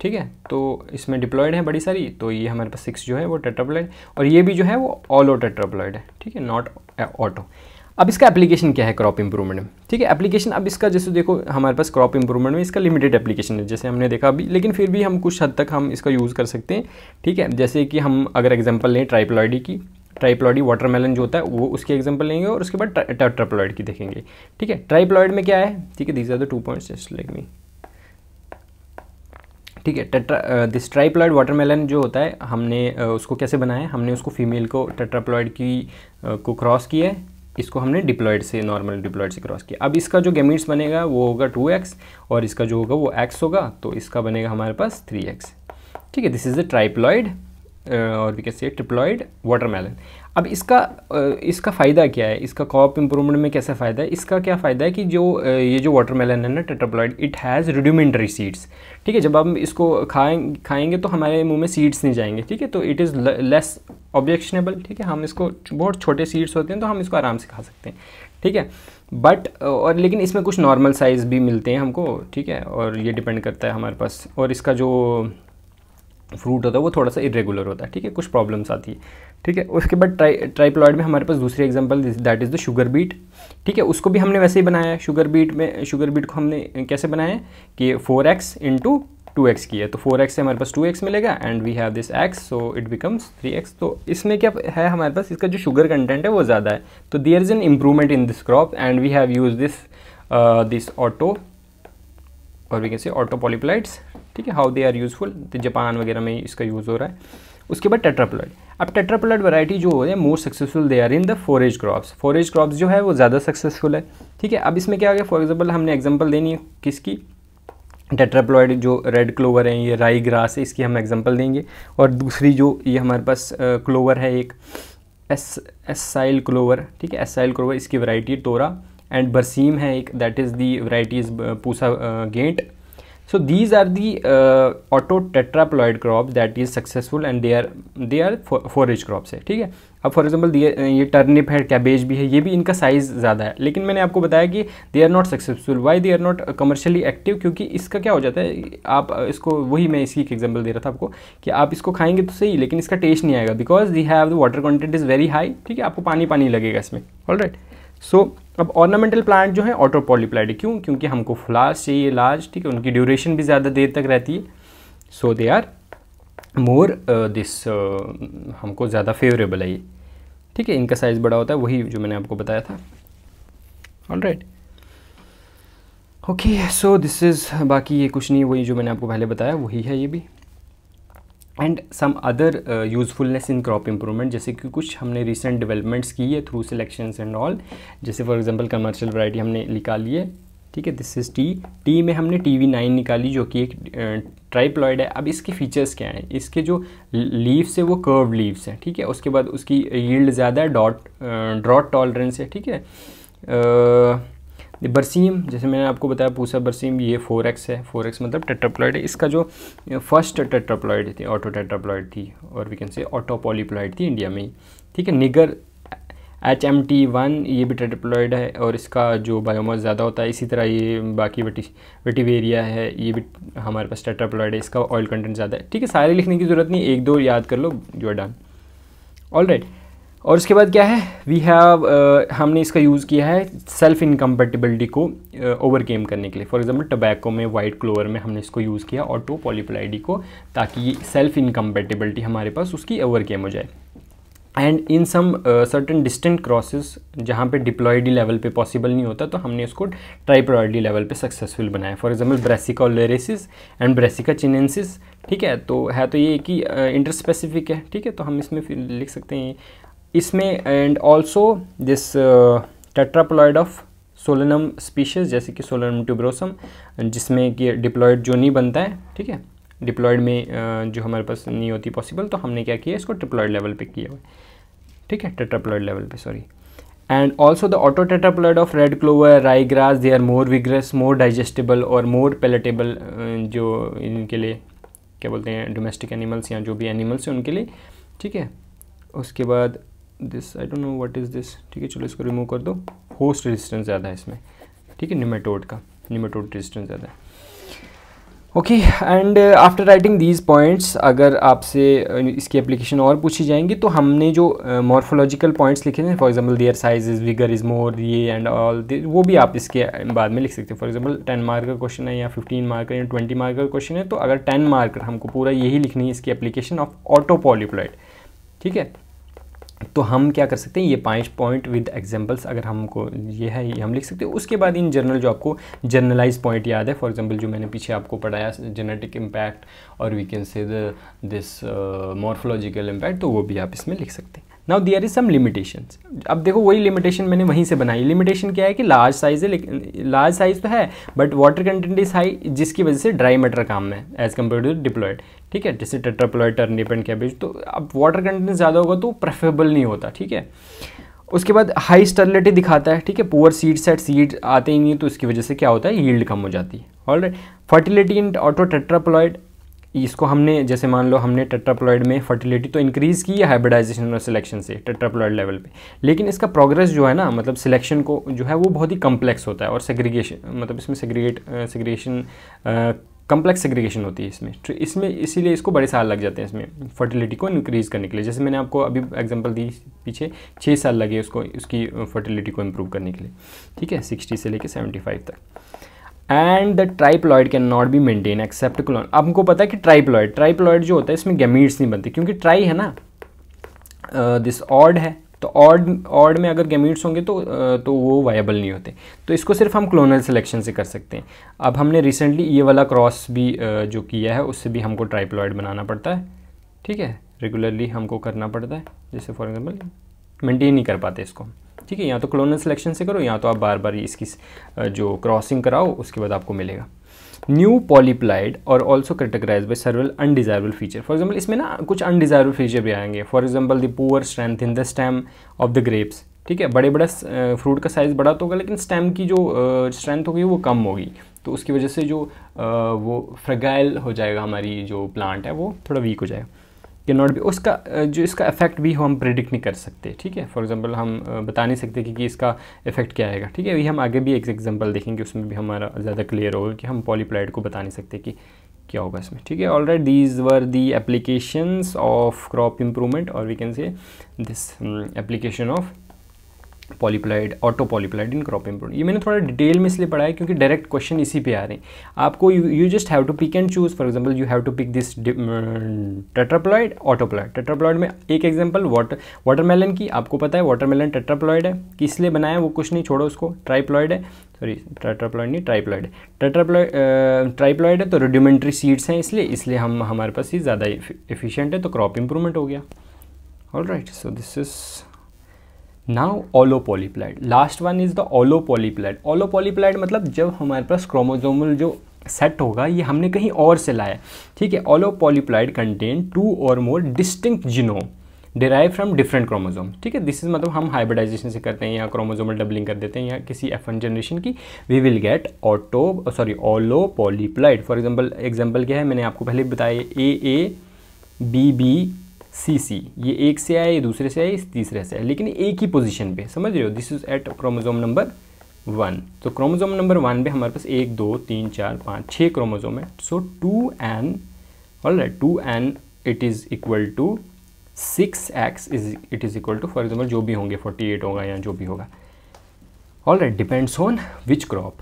ठीक है तो इसमें डिप्लॉयड है बड़ी सारी तो ये हमारे पास सिक्स जो है वो टेट्राप्लॉयड और ये भी जो है वो ऑल ओ टेट्राप्लॉयड है ठीक है नॉट ऑटो uh, अब इसका एप्लीकेशन क्या है क्रॉप इंप्रूवमेंट में ठीक है एप्लीकेशन अब इसका जैसे देखो हमारे पास क्रॉप इंप्रूवमेंट में इसका लिमिटेड एप्लीकेशन है जैसे हमने देखा अभी लेकिन फिर भी हम कुछ हद तक हम इसका यूज़ कर सकते हैं ठीक है जैसे कि हम अगर एग्जाम्पल लें ट्राइप्लॉडी की ट्राइप्लॉडी वाटरमेलन जो होता है वो उसकी एग्जाम्पल लेंगे और उसके बाद टेट्राप्लॉइड की देखेंगे ठीक है ट्राइप्लॉइड में क्या है ठीक है these are the two point just like me ठीक है टेट्रा दिस ट्राइप्लॉइड वाटरमेलन जो होता है हमने uh, उसको कैसे बनाया है हमने उसको फीमेल को टेट्राप्लॉइड की uh, को क्रॉस किया है इसको हमने डिप्लॉयड से नॉर्मल डिप्लॉयड से क्रॉस किया अब इसका जो गेमिट्स बनेगा वो होगा टू एक्स और इसका जो होगा वो एक्स होगा तो इसका बनेगा हमारे पास थ्री एक्स ठीक है दिस इज़ द ट्राइप्लॉयड और we can say triploid watermelon अब इसका इसका फ़ायदा क्या है इसका कॉप इम्प्रूवमेंट में कैसा फ़ायदा है इसका क्या फ़ायदा है कि जो ये जो वाटरमेलन है ना tetraploid it has rudimentary seeds ठीक है जब हम इसको खाएं खाएंगे तो हमारे मुंह में सीड्स नहीं जाएंगे ठीक है तो इट इज़ लेस ऑब्जेक्शनेबल ठीक है हम इसको बहुत छोटे सीड्स होते हैं तो हम इसको आराम से खा सकते हैं ठीक है बट और लेकिन इसमें कुछ नॉर्मल साइज़ भी मिलते हैं हमको ठीक है और ये डिपेंड करता है हमारे पास और इसका जो फ्रूट होता है वो थोड़ा सा इरेगुलर होता है ठीक है कुछ प्रॉब्लम्स आती है ठीक है उसके बाद ट्राई ट्राइप्लॉयड में हमारे पास दूसरी example that is the sugar beet ठीक है उसको भी हमने वैसे ही बनाया है शुगर बीट में शुगर बीट को हमने कैसे बनाया है कि four x into two x की है तो फोर एक्स से हमारे पास टू एक्स मिलेगा and we have this x so it becomes three x तो इसमें क्या है हमारे पास इसका जो शुगर कंटेंट है वो ज़्यादा है तो there is an improvement in this crop and we have use this this auto और we can say auto polyploids ठीक है how they are useful Japan वगैरह में इसका यूज़ हो रहा है उसके बाद टेट्राप्लॉइड अब टेट्राप्लॉइड वैरायटी जो हो रही है more successful they are in the forage crops forage crops जो है वो ज़्यादा सक्सेसफुल है ठीक है अब इसमें क्या आ गया फॉर एग्जाम्पल हमने एग्जाम्पल देनी है किसकी टेट्राप्लॉइड जो रेड क्लोवर है ये राई ग्रास है इसकी हम एग्जाम्पल देंगे और दूसरी जो ये हमारे पास क्लोवर है एक एस एसाइल क्लोवर ठीक है एसाइल क्लोवर इसकी वैरायटी तोरा एंड बरसीम है एक that is the variety is Pusa giant so these are the uh, auto tetraploid crops that is successful and they are they are forage crops है ठीक है अब फॉर एग्जाम्पल ये टर्निप है कैबेज भी है ये भी इनका साइज़ ज़्यादा है लेकिन मैंने आपको बताया कि they are not successful why they are not commercially active क्योंकि इसका क्या हो जाता है आप uh, इसको वही मैं इसी एक एग्जाम्पल दे रहा था आपको कि आप इसको खाएंगे तो सही लेकिन इसका टेस्ट नहीं आएगा because they have the water content is very high ठीक है आपको पानी पानी लगेगा इसमें all right right? So so, अब ऑर्नामेंटल प्लांट जो है ऑटो पॉलीप्लाइड क्यों क्योंकि हमको फ्लास चाहिए लार्ज ठीक है उनकी ड्यूरेशन भी ज़्यादा देर तक रहती है सो दे आर मोर दिस हमको ज़्यादा फेवरेबल है ये ठीक है इनका साइज़ बड़ा होता है वही जो मैंने आपको बताया था all right okay so this is बाकी ये कुछ नहीं वही जो मैंने आपको पहले बताया वही है ये भी and some other usefulness in crop improvement जैसे कि कुछ हमने रिसेंट डेवलपमेंट्स की है थ्रू सिलेक्शन एंड ऑल जैसे फॉर एग्ज़ाम्पल कमर्शियल वराइटी हमने निकाली है ठीक है दिस इज़ टी टी में हमने टी वी नाइन निकाली जो कि एक ट्राइप्लॉयड है अब इसके फीचर्स क्या हैं इसके जो लीव्स है वो कर्व लीव्स हैं ठीक है उसके बाद उसकी यील्ड ज़्यादा है डॉट ड्रॉट टॉलरेंस है ठीक है बरसीम जैसे मैंने आपको बताया पूसा बरसीम ये फोर एक्स है फोर एक्स मतलब टेट्राप्लॉइड है इसका जो फर्स्ट टेट्राप्लॉइड थी ऑटो टेट्राप्लॉइड थी और we can say auto polyploid थी इंडिया में ही ठीक है niger H M T one ये भी टेट्राप्लॉइड है और इसका जो बायोमास ज़्यादा होता है इसी तरह ये बाकी वटिवेरिया है ये भी हमारे पास टेट्राप्लॉइड है इसका ऑयल कंटेंट ज़्यादा है ठीक है सारे लिखने की ज़रूरत नहीं एक दो याद कर लो आर डन ऑल राइट और उसके बाद क्या है वी हैव uh, हमने इसका यूज़ किया है सेल्फ इनकम्पेटिबिलिटी को ओवरकेम uh, करने के लिए फॉर एग्जांपल टबैको में वाइट क्लोवर में हमने इसको यूज़ किया ऑटो पॉलीप्लाइडी को ताकि सेल्फ इनकम्पेटिबिलिटी हमारे पास उसकी ओवरकेम हो जाए and in some certain distant crosses जहाँ पे डिप्लॉयडी लेवल पे पॉसिबल नहीं होता तो हमने उसको ट्राइप्लॉयडी लेवल पे सक्सेसफुल बनाया फॉर एग्ज़ाम्पल ब्रेसिका लेरेसिस एंड ब्रेसिका चिनेंसिस ठीक है तो है तो ये कि इंटर uh, स्पेसिफिक है ठीक है तो हम इसमें फिर लिख सकते हैं इसमें and also this tetraploid of Solanum species जैसे कि सोलनम ट्यूब्रोसम जिसमें कि डिप्लॉयड जो नहीं बनता है ठीक है डिप्लॉयड में uh, जो हमारे पास नहीं होती पॉसिबल तो हमने क्या किया इसको ट्रिप्लॉयड लेवल पे किया हुआ ठीक है टेट्राप्लॉयड लेवल पे sorry and the auto tetraploid of red clover rye grass they are more vigorous more digestible और मोर पैलेटेबल uh, जो इनके लिए क्या बोलते हैं डोमेस्टिक एनिमल्स या जो भी एनिमल्स हैं उनके लिए ठीक है उसके बाद this I don't know what is this ठीक है चलो इसको रिमूव कर दो होस्ट रेजिस्टेंस ज़्यादा है इसमें ठीक है निमेटोड का निमेटोड रेजिस्टेंस ज़्यादा है okay and after writing these points अगर आपसे uh, इसकी एप्लीकेशन और पूछी जाएंगी तो हमने जो मॉर्फोलॉजिकल uh, पॉइंट्स लिखे थे for example their size is vigour is more ये एंड ऑल वो भी आप इसके uh, बाद में लिख सकते हैं फॉर एग्जांपल टेन मार्क का क्वेश्चन है या फिफ्टीन मार्क या ट्वेंटी मार्क का क्वेश्चन है तो अगर टेन मार्क हमको पूरा यही लिखनी है इसकी एप्लीकेशन ऑफ ऑटो पॉलीप्लाइड ठीक है तो हम क्या कर सकते हैं ये पाँच पॉइंट विद एग्जांपल्स अगर हमको ये है ये हम लिख सकते हैं उसके बाद इन जनरल जो आपको जर्नलाइज पॉइंट याद है फॉर एग्जांपल जो मैंने पीछे आपको पढ़ाया जेनेटिक इम्पैक्ट और we can say this morphological impact तो वो भी आप इसमें लिख सकते हैं now there is some limitation अब देखो वही लिमिटेशन मैंने वहीं से बनाई लिमिटेशन क्या है कि लार्ज साइज है लेकिन लार्ज साइज तो है but water content is high जिसकी वजह से ड्राई मेटर काम में एज कम्पेयर टू डिप्लॉयड ठीक है जैसे टेट्राप्लॉयड टर्निप कैबेज तो अब वाटर कंटेंट ज़्यादा होगा तो प्रेफरेबल नहीं होता ठीक है उसके बाद हाई स्टर्लिटी दिखाता है ठीक है पुअर सीड सेट सीड आते ही नहीं तो उसकी वजह से क्या होता है यील्ड कम हो जाती है all fertility in auto tetraploid इसको हमने जैसे मान लो हमने टेट्राप्लॉयड में फर्टिलिटी तो इंक्रीज़ की है हाइब्रिडाइजेशन और सिलेक्शन से टेट्राप्लॉयड लेवल पे लेकिन इसका प्रोग्रेस जो है ना मतलब सिलेक्शन को जो है वो बहुत ही कम्प्लेक्स होता है और सेग्रीगेशन मतलब इसमें सेग्रीगेट सेग्रीगेशन कम्प्लेक्स सेग्रीगेशन होती है इसमें तो इसमें इसीलिए इसको बड़े साल लग जाते हैं इसमें फर्टिलिटी को इंक्रीज़ करने के लिए जैसे मैंने आपको अभी एग्जाम्पल दी पीछे छः साल लगे उसको उसकी फर्टिलिटी को इम्प्रूव करने के लिए ठीक है सिक्सटी से लेकर सेवेंटी फाइव तक and the triploid can not be maintain except clone अब हमको पता है कि ट्राइप्लॉयड ट्राइप्लॉयड जो होता है इसमें गैमीट्स नहीं बनते क्योंकि ट्राई है ना दिस uh, ऑर्ड है तो ऑर्ड ऑर्ड में अगर गैमीट्स होंगे तो uh, तो वो वायबल नहीं होते तो इसको सिर्फ हम क्लोनल सिलेक्शन से कर सकते हैं अब हमने रिसेंटली ये वाला क्रॉस भी uh, जो किया है उससे भी हमको ट्राइप्लॉयड बनाना पड़ता है ठीक है रेगुलरली हमको करना पड़ता है जैसे फॉर एग्जाम्पल मेंटेन नहीं कर पाते इसको हम ठीक है या तो क्लोनल सिलेक्शन से करो या तो आप बार बार इसकी जो क्रॉसिंग कराओ उसके बाद आपको मिलेगा न्यू पॉलीप्लाइड और also categorise by several undesirable feature for example इसमें ना कुछ अनडिजायरेबल फीचर भी आएंगे for example the poor strength in the stem of the grapes ठीक है बड़े बड़ा फ्रूट का साइज़ बड़ा तो होगा लेकिन स्टेम की जो स्ट्रेंथ होगी वो कम होगी तो उसकी वजह से जो वो फ्रगाइल हो जाएगा हमारी जो प्लांट है वो थोड़ा वीक हो जाएगा के नॉट भी उसका जो इसका इफेक्ट भी हम प्रिडिक्ट नहीं कर सकते ठीक है फॉर एग्जांपल हम बता नहीं सकते कि, कि इसका इफेक्ट क्या आएगा ठीक है ये हम आगे भी एक एग्जांपल देखेंगे उसमें भी हमारा ज़्यादा क्लियर होगा कि हम पॉलीप्लाइड को बता नहीं सकते कि क्या होगा इसमें ठीक है all right these were the applications of crop improvement और we can say this application of polyploid autopolyploid in crop improvement ये मैंने थोड़ा डिटेल में इसलिए पढ़ा है क्योंकि डायरेक्ट क्वेश्चन इसी पे आ रहे हैं आपको you just have to pick and choose for example you have to pick this tetraploid autoploid tetraploid में एक एग्जांपल वाटर वाटरमेलन की आपको पता है वाटरमेलन टेट्राप्लॉइड है किस लिए बनाया वो कुछ नहीं छोड़ो उसको ट्राइप्लॉइड है सॉरी टेट्राप्लॉइड नहीं ट्राइप्लॉइड टेट्राप्लॉइड ट्राइप्लॉइड है तो रेडिमेंट्री सीड्स हैं इसलिए इसलिए हम हमारे पास ही ज़्यादा इफिशियंट है तो क्रॉप इंप्रूवमेंट हो गया all right so this is now polyploid last one is the allo allo पॉलीप्लाइड मतलब जब हमारे पास क्रोमोजोमल जो सेट होगा ये हमने कहीं और से लाया ठीक है ओलो पॉलीप्लाइड कंटेन टू और more distinct genome derive from different chromosome ठीक है दिस इज मतलब हम हाइब्रिडाइजेशन से करते हैं या क्रोमोजोमल डबलिंग कर देते हैं या किसी एफ वन जनरेशन की we will get auto sorry allo polyploid for example example क्या है मैंने आपको पहले बताया ए ए बी बी सी सी ये एक से आया ये दूसरे से आया तीसरे से आया लेकिन एक ही पोजीशन पे समझ रहे हो this is eight chromosome number one तो क्रोमोजोम नंबर वन पे हमारे पास एक दो तीन चार पाँच छः क्रोमोजोम है so two n all right two n it is equal to six x is it is equal to for example जो भी होंगे फोर्टी एट होगा या जो भी होगा all right depends on which crop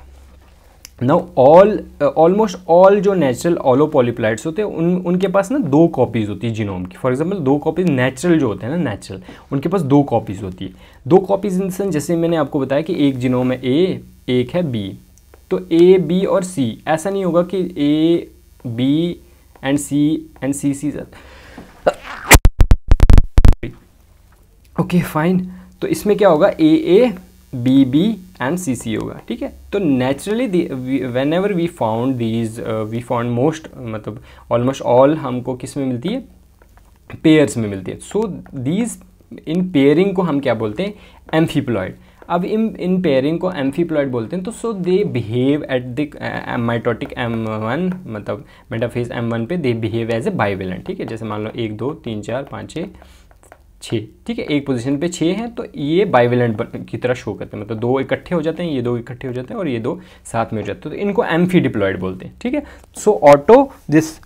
now all almost all जो नेचुरल ऑलो होते हैं उन उनके पास ना दो कॉपीज़ होती है जीनोम की फॉर एग्जांपल दो कॉपीज नेचुरल जो होते हैं ना नेचुरल उनके पास दो कॉपीज़ होती है दो कॉपीज इन देंस जैसे मैंने आपको बताया कि एक जीनोम है ए एक है बी तो ए बी और सी ऐसा नहीं होगा कि A B and C and C C okay fine तो इसमें क्या होगा A A B B and C C होगा ठीक है तो naturally whenever we found these we found most मतलब ऑलमोस्ट ऑल हमको किस में मिलती है पेयर्स में मिलती है सो दीज इन पेयरिंग को हम क्या बोलते हैं एम्फीप्लॉयड अब इन इन पेयरिंग को एम्फीप्लॉयड बोलते हैं तो so they behave at the mitotic M one मतलब मेटाफेज एम वन पे दे बिहेव एज ए बाइवेलन ठीक है जैसे मान लो एक दो तीन चार पाँच छः छः ठीक है एक पोजीशन पे छः हैं तो ये बाइवेलेंट की तरह शो करते हैं मतलब दो इकट्ठे हो जाते हैं ये दो इकट्ठे हो जाते हैं और ये दो साथ में हो जाते हैं तो इनको एम बोलते हैं ठीक है सो ऑटो दिस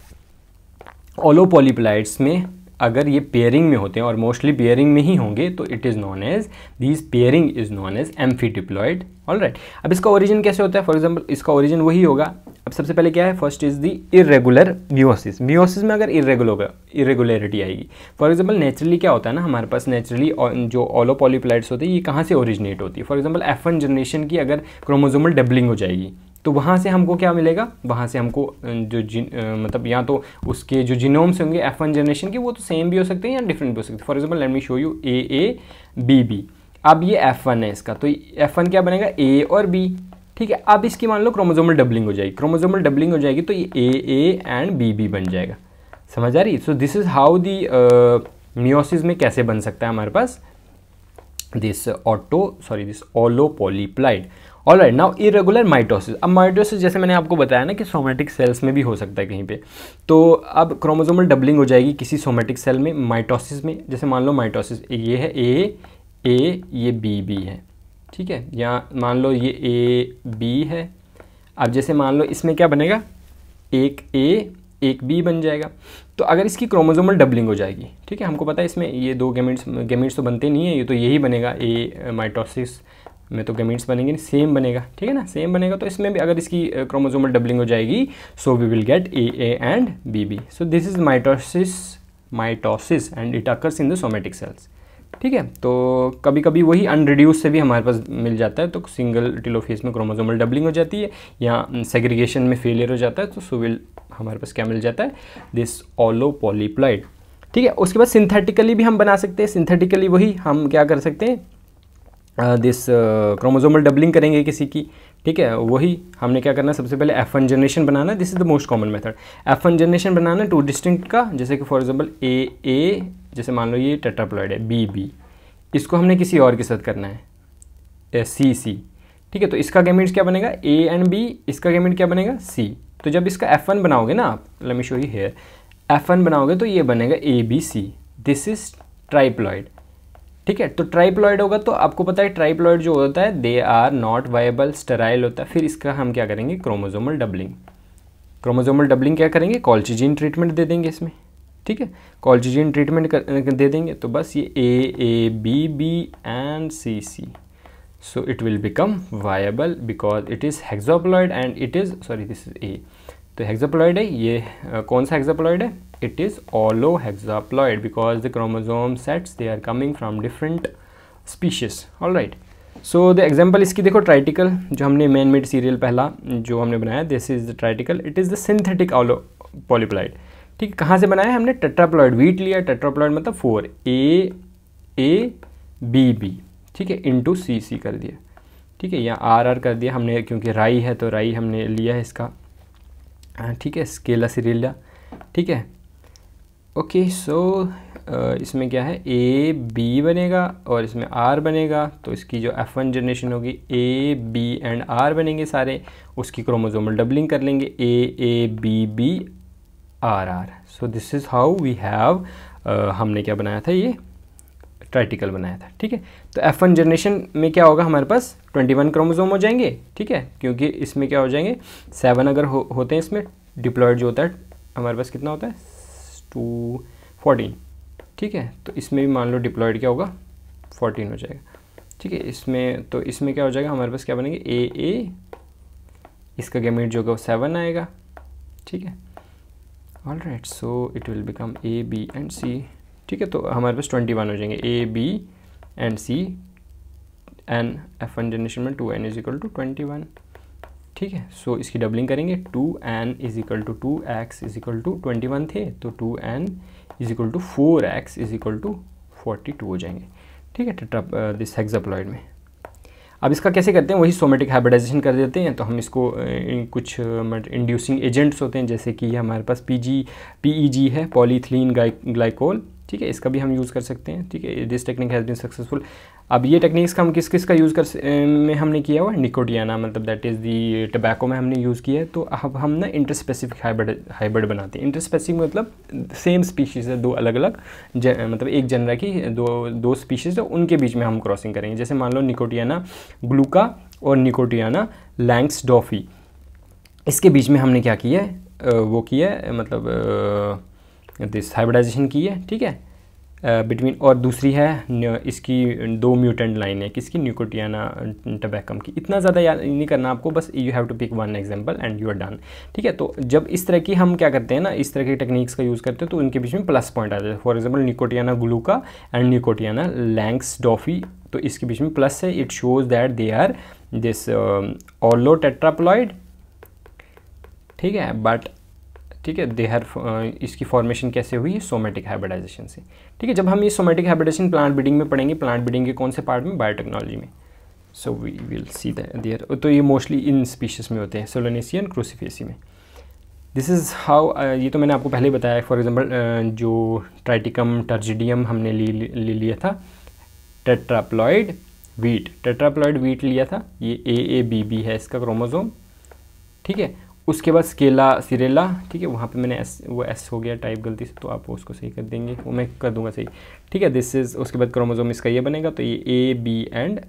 ओलोपोलीप्लाइड्स में अगर ये पेयरिंग में होते हैं और मोस्टली पेयरिंग में ही होंगे तो it is known as this pairing is known as फी डिप्लॉयड ऑल राइट अब इसका ओरिजिन कैसे होता है फॉर एग्जाम्पल इसका ओरिजिन वही होगा अब सबसे पहले क्या है first is the irregular meiosis meiosis में अगर इरेगुलर इरेगुलरिटी आएगी फॉर एग्जाम्पल नेचुरली क्या होता है ना हमारे पास नेचुरली जो ओलोपोलीप्लाइट्स होते हैं ये कहाँ से ओरिजिनेट होती है फॉर एग्जाम्पल एफ जनरेशन की अगर क्रोमोजोमल डबलिंग हो जाएगी तो वहाँ से हमको क्या मिलेगा वहाँ से हमको जो जिन मतलब या तो उसके जो जीनोम्स होंगे एफ वन जनरेशन के वो तो सेम भी हो सकते हैं या डिफरेंट भी हो सकते हैं for example let me show you A A B B अब ये एफ वन है इसका तो एफ वन क्या बनेगा ए और बी ठीक है अब इसकी मान लो क्रोमोजोमल डबलिंग हो जाएगी क्रोमोजोमल डबलिंग हो जाएगी तो ये A A and B B बन जाएगा समझ आ रही so this is how the meiosis में कैसे बन सकता है हमारे पास this auto sorry this allo polyploid all right now irregular mitosis अब माइटोसिस जैसे मैंने आपको बताया ना कि सोमेटिक सेल्स में भी हो सकता है कहीं पे तो अब क्रोमोजोमल डबलिंग हो जाएगी किसी सोमेटिक सेल में माइटोसिस में जैसे मान लो माइटोसिस ये है ए ए ये बी बी है ठीक है यहाँ मान लो ये ए बी है अब जैसे मान लो इसमें क्या बनेगा एक ए एक बी बन जाएगा तो अगर इसकी क्रोमोजोमल डबलिंग हो जाएगी ठीक है हमको पता है इसमें ये दो गेमिट्स गेमिट्स तो बनते नहीं है ये तो यही बनेगा ए माइटोसिस uh, में तो गमीट्स बनेंगे नहीं सेम बनेगा ठीक है ना सेम बनेगा तो इसमें भी अगर इसकी क्रोमोजोमल डबलिंग हो जाएगी so we will get A A and B B so this is mitosis mitosis and it occurs in the somatic cells ठीक है तो कभी कभी वही अनरिड्यूस से भी हमारे पास मिल जाता है तो सिंगल टिलोफेस में क्रोमोजोमल डबलिंग हो जाती है या सेग्रीगेशन में फेलियर हो जाता है तो सो विल हमारे पास क्या मिल जाता है दिस ओलो पॉलीप्लाइड ठीक है उसके बाद सिंथेटिकली भी हम बना सकते हैं सिंथेटिकली वही हम क्या कर सकते हैं दिस क्रोमोजोमल डबलिंग करेंगे किसी की ठीक है वही हमने क्या करना है सबसे पहले एफ वन जनरेशन बनाना है this is the most common method F one generation बनाना टू डिस्टिंक्ट का जैसे कि फॉर एग्जांपल ए ए जैसे मान लो ये टेट्राप्लॉइड है बी बी इसको हमने किसी और के साथ करना है सी सी ठीक है तो इसका गेमिट क्या बनेगा ए एंड बी इसका गेमिट क्या बनेगा सी तो जब इसका एफ वन बनाओगे ना आप लेमी शो ही हेयर एफ वन बनाओगे तो ये बनेगा A B C this is triploid ठीक है तो ट्राइप्लॉयड होगा तो आपको पता है ट्राइप्लॉयड जो होता है they are not viable sterile होता है फिर इसका हम क्या करेंगे क्रोमोजोमल डबलिंग क्रोमोजोमल डबलिंग क्या करेंगे कॉल्चिजिन ट्रीटमेंट दे देंगे इसमें ठीक है कॉल्चिजिन ट्रीटमेंट कर, दे देंगे तो बस ये A A B B and C C so it will become viable because it is hexaploid and it is sorry this is A तो हेक्जोप्लॉयड है ये कौन सा हेक्जोप्लॉयड है it is allohexaploid because the chromosome sets they are coming from different species all right so the example इसकी देखो ट्राइटिकल जो हमने मेन मिड सीरियल पहला जो हमने बनाया this is the triticale it is the synthetic allo polyploid ठीक है कहाँ से बनाया है हमने टेट्राप्लॉइड वीट लिया टेट्राप्लॉइड मतलब four A A B B ठीक है इंटू सी सी कर दिया ठीक है या आर आर कर दिया हमने क्योंकि राई है तो राई हमने लिया है इसका हाँ, ठीक है स्केला सीरियला ठीक है ओके सो uh, इसमें क्या है ए बी बनेगा और इसमें आर बनेगा तो इसकी जो एफ वन जनरेशन होगी ए बी एंड आर बनेंगे सारे उसकी क्रोमोजोमल डबलिंग कर लेंगे A A B B R R so this is how we have हमने क्या बनाया था ये ट्राइटिकल बनाया था ठीक है तो एफ वन जनरेशन में क्या होगा हमारे पास ट्वेंटी वन क्रोमोजोम हो जाएंगे ठीक है क्योंकि इसमें क्या हो जाएंगे सेवन अगर हो, होते हैं इसमें डिप्लॉयड जो होता है हमारे पास कितना होता है टू फोर्टीन ठीक है तो इसमें भी मान लो डिप्लॉयड क्या होगा फोर्टीन हो जाएगा ठीक है इसमें तो इसमें क्या हो जाएगा हमारे पास क्या बनेंगे ए ए इसका गेमिट जो होगा वो सेवन आएगा ठीक है all right so it will become A B and C ठीक है तो हमारे पास ट्वेंटी वन हो जाएंगे A B and C N F N generation में two N is equal to twenty one ठीक है सो so, इसकी डबलिंग करेंगे two N is equal to two x is equal to twenty one थे तो two N is equal to four x is equal to forty two हो जाएंगे ठीक है टेट्रा दिस हेक्साप्लॉइड में अब इसका कैसे करते हैं वही सोमेटिक हाइब्रिडाइजेशन कर देते हैं तो हम इसको कुछ इंड्यूसिंग एजेंट्स होते हैं जैसे कि हमारे पास पी जी पी ई जी है पॉलीथिलीन ग्लाइकोल ठीक है इसका भी हम यूज़ कर सकते हैं ठीक है this technique has been successful अब ये टेक्निक्स का हम किस किस का यूज़ कर में हमने किया हुआ निकोटियाना मतलब दैट इज़ दी टबैको में हमने यूज़ किया है तो अब हम ना इंटर स्पेसिफिक हाइब्रिड हाइब्रिड बनाते हैं इंटर स्पेसिफिक मतलब सेम स्पीशीज़ है दो अलग अलग मतलब एक जनरा की दो दो स्पीशीज़ है उनके बीच में हम क्रॉसिंग करेंगे जैसे मान लो निकोटियाना ग्लूका और निकोटियाना लैंक्स डॉफी इसके बीच में हमने क्या किया है वो किया है मतलब दिस हाइब्रिडाइजेशन की है ठीक है बिटवीन uh, और दूसरी है इसकी दो म्यूटेंट लाइन है किसकी न्यूकोटियाना टबैकम की इतना ज़्यादा याद नहीं करना आपको बस you have to pick one example and you are done ठीक है तो जब इस तरह की हम क्या करते हैं ना इस तरह की टेक्निक्स का यूज़ करते हैं तो उनके बीच में प्लस पॉइंट आ जाते हैं for example Nicotiana glauca and Nicotiana langsdorffii तो इसके बीच में प्लस है it shows that they are this allo tetraploid ठीक है बट ठीक है देहर uh, इसकी फॉर्मेशन कैसे हुई सोमेटिक हाइब्रिडाइजेशन से ठीक है जब हम ये सोमेटिक हाइब्रिडाइजेशन प्लांट ब्रीडिंग में पढ़ेंगे प्लांट ब्रीडिंग के कौन से पार्ट में बायोटेक्नोलॉजी में सो वी विल सी दियर तो ये मोस्टली इन स्पीशीज़ में होते हैं सोलोनेसी एंड क्रूसीफेसी में दिस इज़ हाउ ये तो मैंने आपको पहले बताया फॉर एग्जाम्पल uh, जो ट्राइटिकम टर्जिडियम हमने ले ले लिया था टेट्राप्लॉयड वीट टेट्राप्लॉयड वीट लिया था ये ए ए बी बी है इसका क्रोमोजोम ठीक है उसके बाद स्केला सिरेला ठीक है वहाँ पे मैंने एस वो एस हो गया टाइप गलती से तो आप उसको सही कर देंगे वो मैं कर दूंगा सही ठीक है दिस इज़ उसके बाद क्रोमोजोम इसका ये बनेगा तो ये ए बी एंड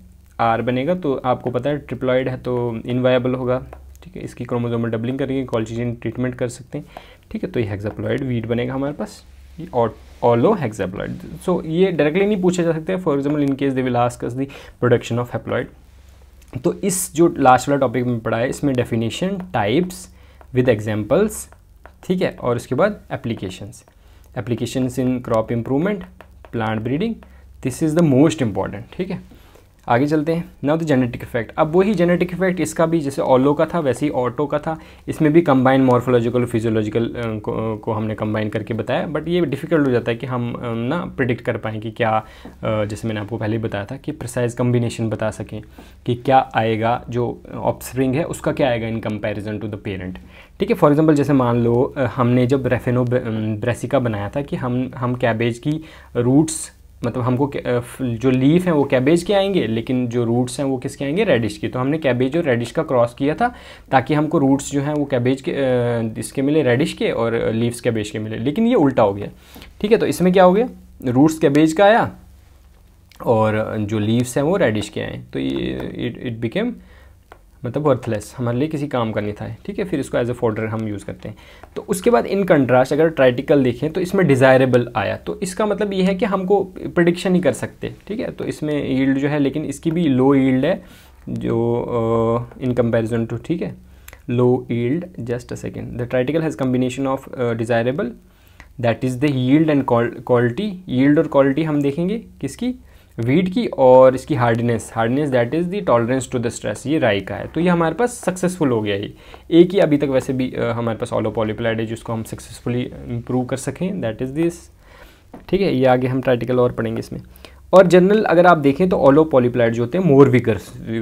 आर बनेगा तो आपको पता है ट्रिप्लॉइड है तो इनवायबल होगा ठीक है इसकी क्रोमोजोम में डबलिंग करेंगे कॉलजीन ट्रीटमेंट कर सकते हैं ठीक है तो ये हेक्साप्लॉइड वीड बनेगा हमारे पास ये ऑलो हेक्साप्लॉइड सो ये डायरेक्टली नहीं पूछा जा सकते for example in case they will ask us the production of haploid तो इस जो लास्ट वाला टॉपिक में पढ़ा है इसमें डेफिनेशन टाइप्स विद एग्जाम्पल्स ठीक है और उसके बाद applications applications in crop improvement plant breeding this is the most important ठीक है आगे चलते हैं नाउ द जेनेटिक इफेक्ट अब वही जेनेटिक इफेक्ट इसका भी जैसे ओलो का था वैसे ही ऑटो का था इसमें भी कंबाइन मॉर्फोलॉजिकल फिजियोलॉजिकल को, को हमने कंबाइन करके बताया बट ये डिफ़िकल्ट हो जाता है कि हम ना प्रिडिक्ट कर पाएँ कि क्या जैसे मैंने आपको पहले बताया था कि प्रिसाइज कम्बिनेशन बता सकें कि क्या आएगा जो ऑप्सप्रिंग है उसका क्या आएगा in comparison to the parent ठीक है फॉर एग्जाम्पल जैसे मान लो हमने जब रेफेनो ब्रेसिका बनाया था कि हम हम कैबेज की रूट्स मतलब हमको जो लीफ हैं वो कैबेज के आएंगे लेकिन जो रूट्स हैं वो किसके आएंगे रेडिश के तो हमने कैबेज और रेडिश का क्रॉस किया था ताकि हमको रूट्स जो हैं वो कैबेज के इसके मिले रेडिश के और लीव्स कैबेज के मिले लेकिन ये उल्टा हो गया ठीक है तो इसमें क्या हो गया रूट्स कैबेज का आया और जो लीव्स हैं वो रेडिश के आए तो इट बिकेम मतलब वर्थलेस हमारे लिए किसी काम का नहीं था ठीक है फिर इसको एज ए फोल्डर हम यूज़ करते हैं तो उसके बाद इन कंट्रास्ट अगर ट्राइटिकल देखें तो इसमें डिज़ायरेबल आया तो इसका मतलब ये है कि हमको प्रडिक्शन नहीं कर सकते ठीक है तो इसमें ईल्ड जो है लेकिन इसकी भी लो ईल्ड है जो इन कंपेरिजन टू ठीक है low yield just a second the triticale has combination of desirable that is the yield and quality yield और क्वालिटी हम देखेंगे किसकी वीट की और इसकी hardness hardness that is the tolerance to the stress ये राई का है तो ये हमारे पास सक्सेसफुल हो गया ये एक ही अभी तक वैसे भी हमारे पास ऑलो पॉलीप्लाइड है जिसको हम सक्सेसफुली इम्प्रूव कर सकें दैट इज़ दिस ठीक है ये आगे हम प्रैक्टिकल और पढ़ेंगे इसमें और जनरल अगर आप देखें तो ऑलो पॉलीप्लाइड जो होते हैं मोर वीकर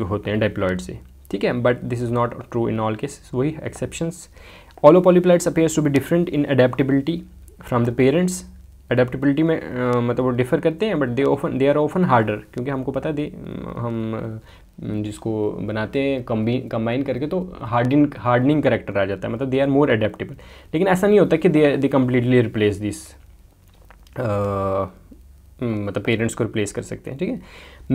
होते हैं डेप्लॉयड से ठीक है but this is not true in all cases वही exceptions allo polyploids appears to be different in adaptability from the parents adaptability में uh, मतलब वो डिफ़र करते हैं but they often they are often harder क्योंकि हमको पता है हम जिसको बनाते हैं कम्बी कम्बाइन करके तो हार्डिंग हार्डनिंग करेक्टर आ जाता है मतलब दे आर मोर अडेप्टेबल लेकिन ऐसा नहीं होता कि they they completely replace this मतलब पेरेंट्स को रिप्लेस कर सकते हैं ठीक है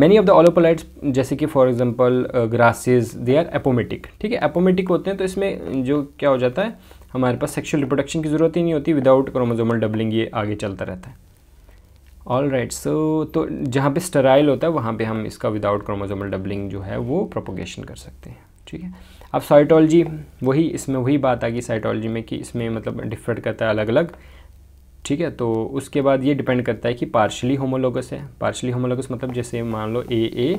मैनी ऑफ द ऑलोपोलाइट्स जैसे कि for example grasses they are apomictic ठीक है एपोमेटिक होते हैं तो इसमें जो क्या हो जाता है हमारे पास सेक्शुअल रिप्रोडक्शन की ज़रूरत ही नहीं होती विदाउट क्रोमोजोमल डबलिंग ये आगे चलता रहता है ऑल राइट सो तो जहाँ पे स्टराइल होता है वहाँ पे हम इसका विदाउट क्रोमोजोमल डबलिंग जो है वो प्रोपोगेशन कर सकते हैं ठीक है अब साइटोलॉजी वही इसमें वही बात आ गई साइटोलॉजी में कि इसमें मतलब डिफरेंट करता है अलग अलग ठीक है तो उसके बाद ये डिपेंड करता है कि पार्शली होमोलोगस है पार्शली होमोलोगस मतलब जैसे मान लो A A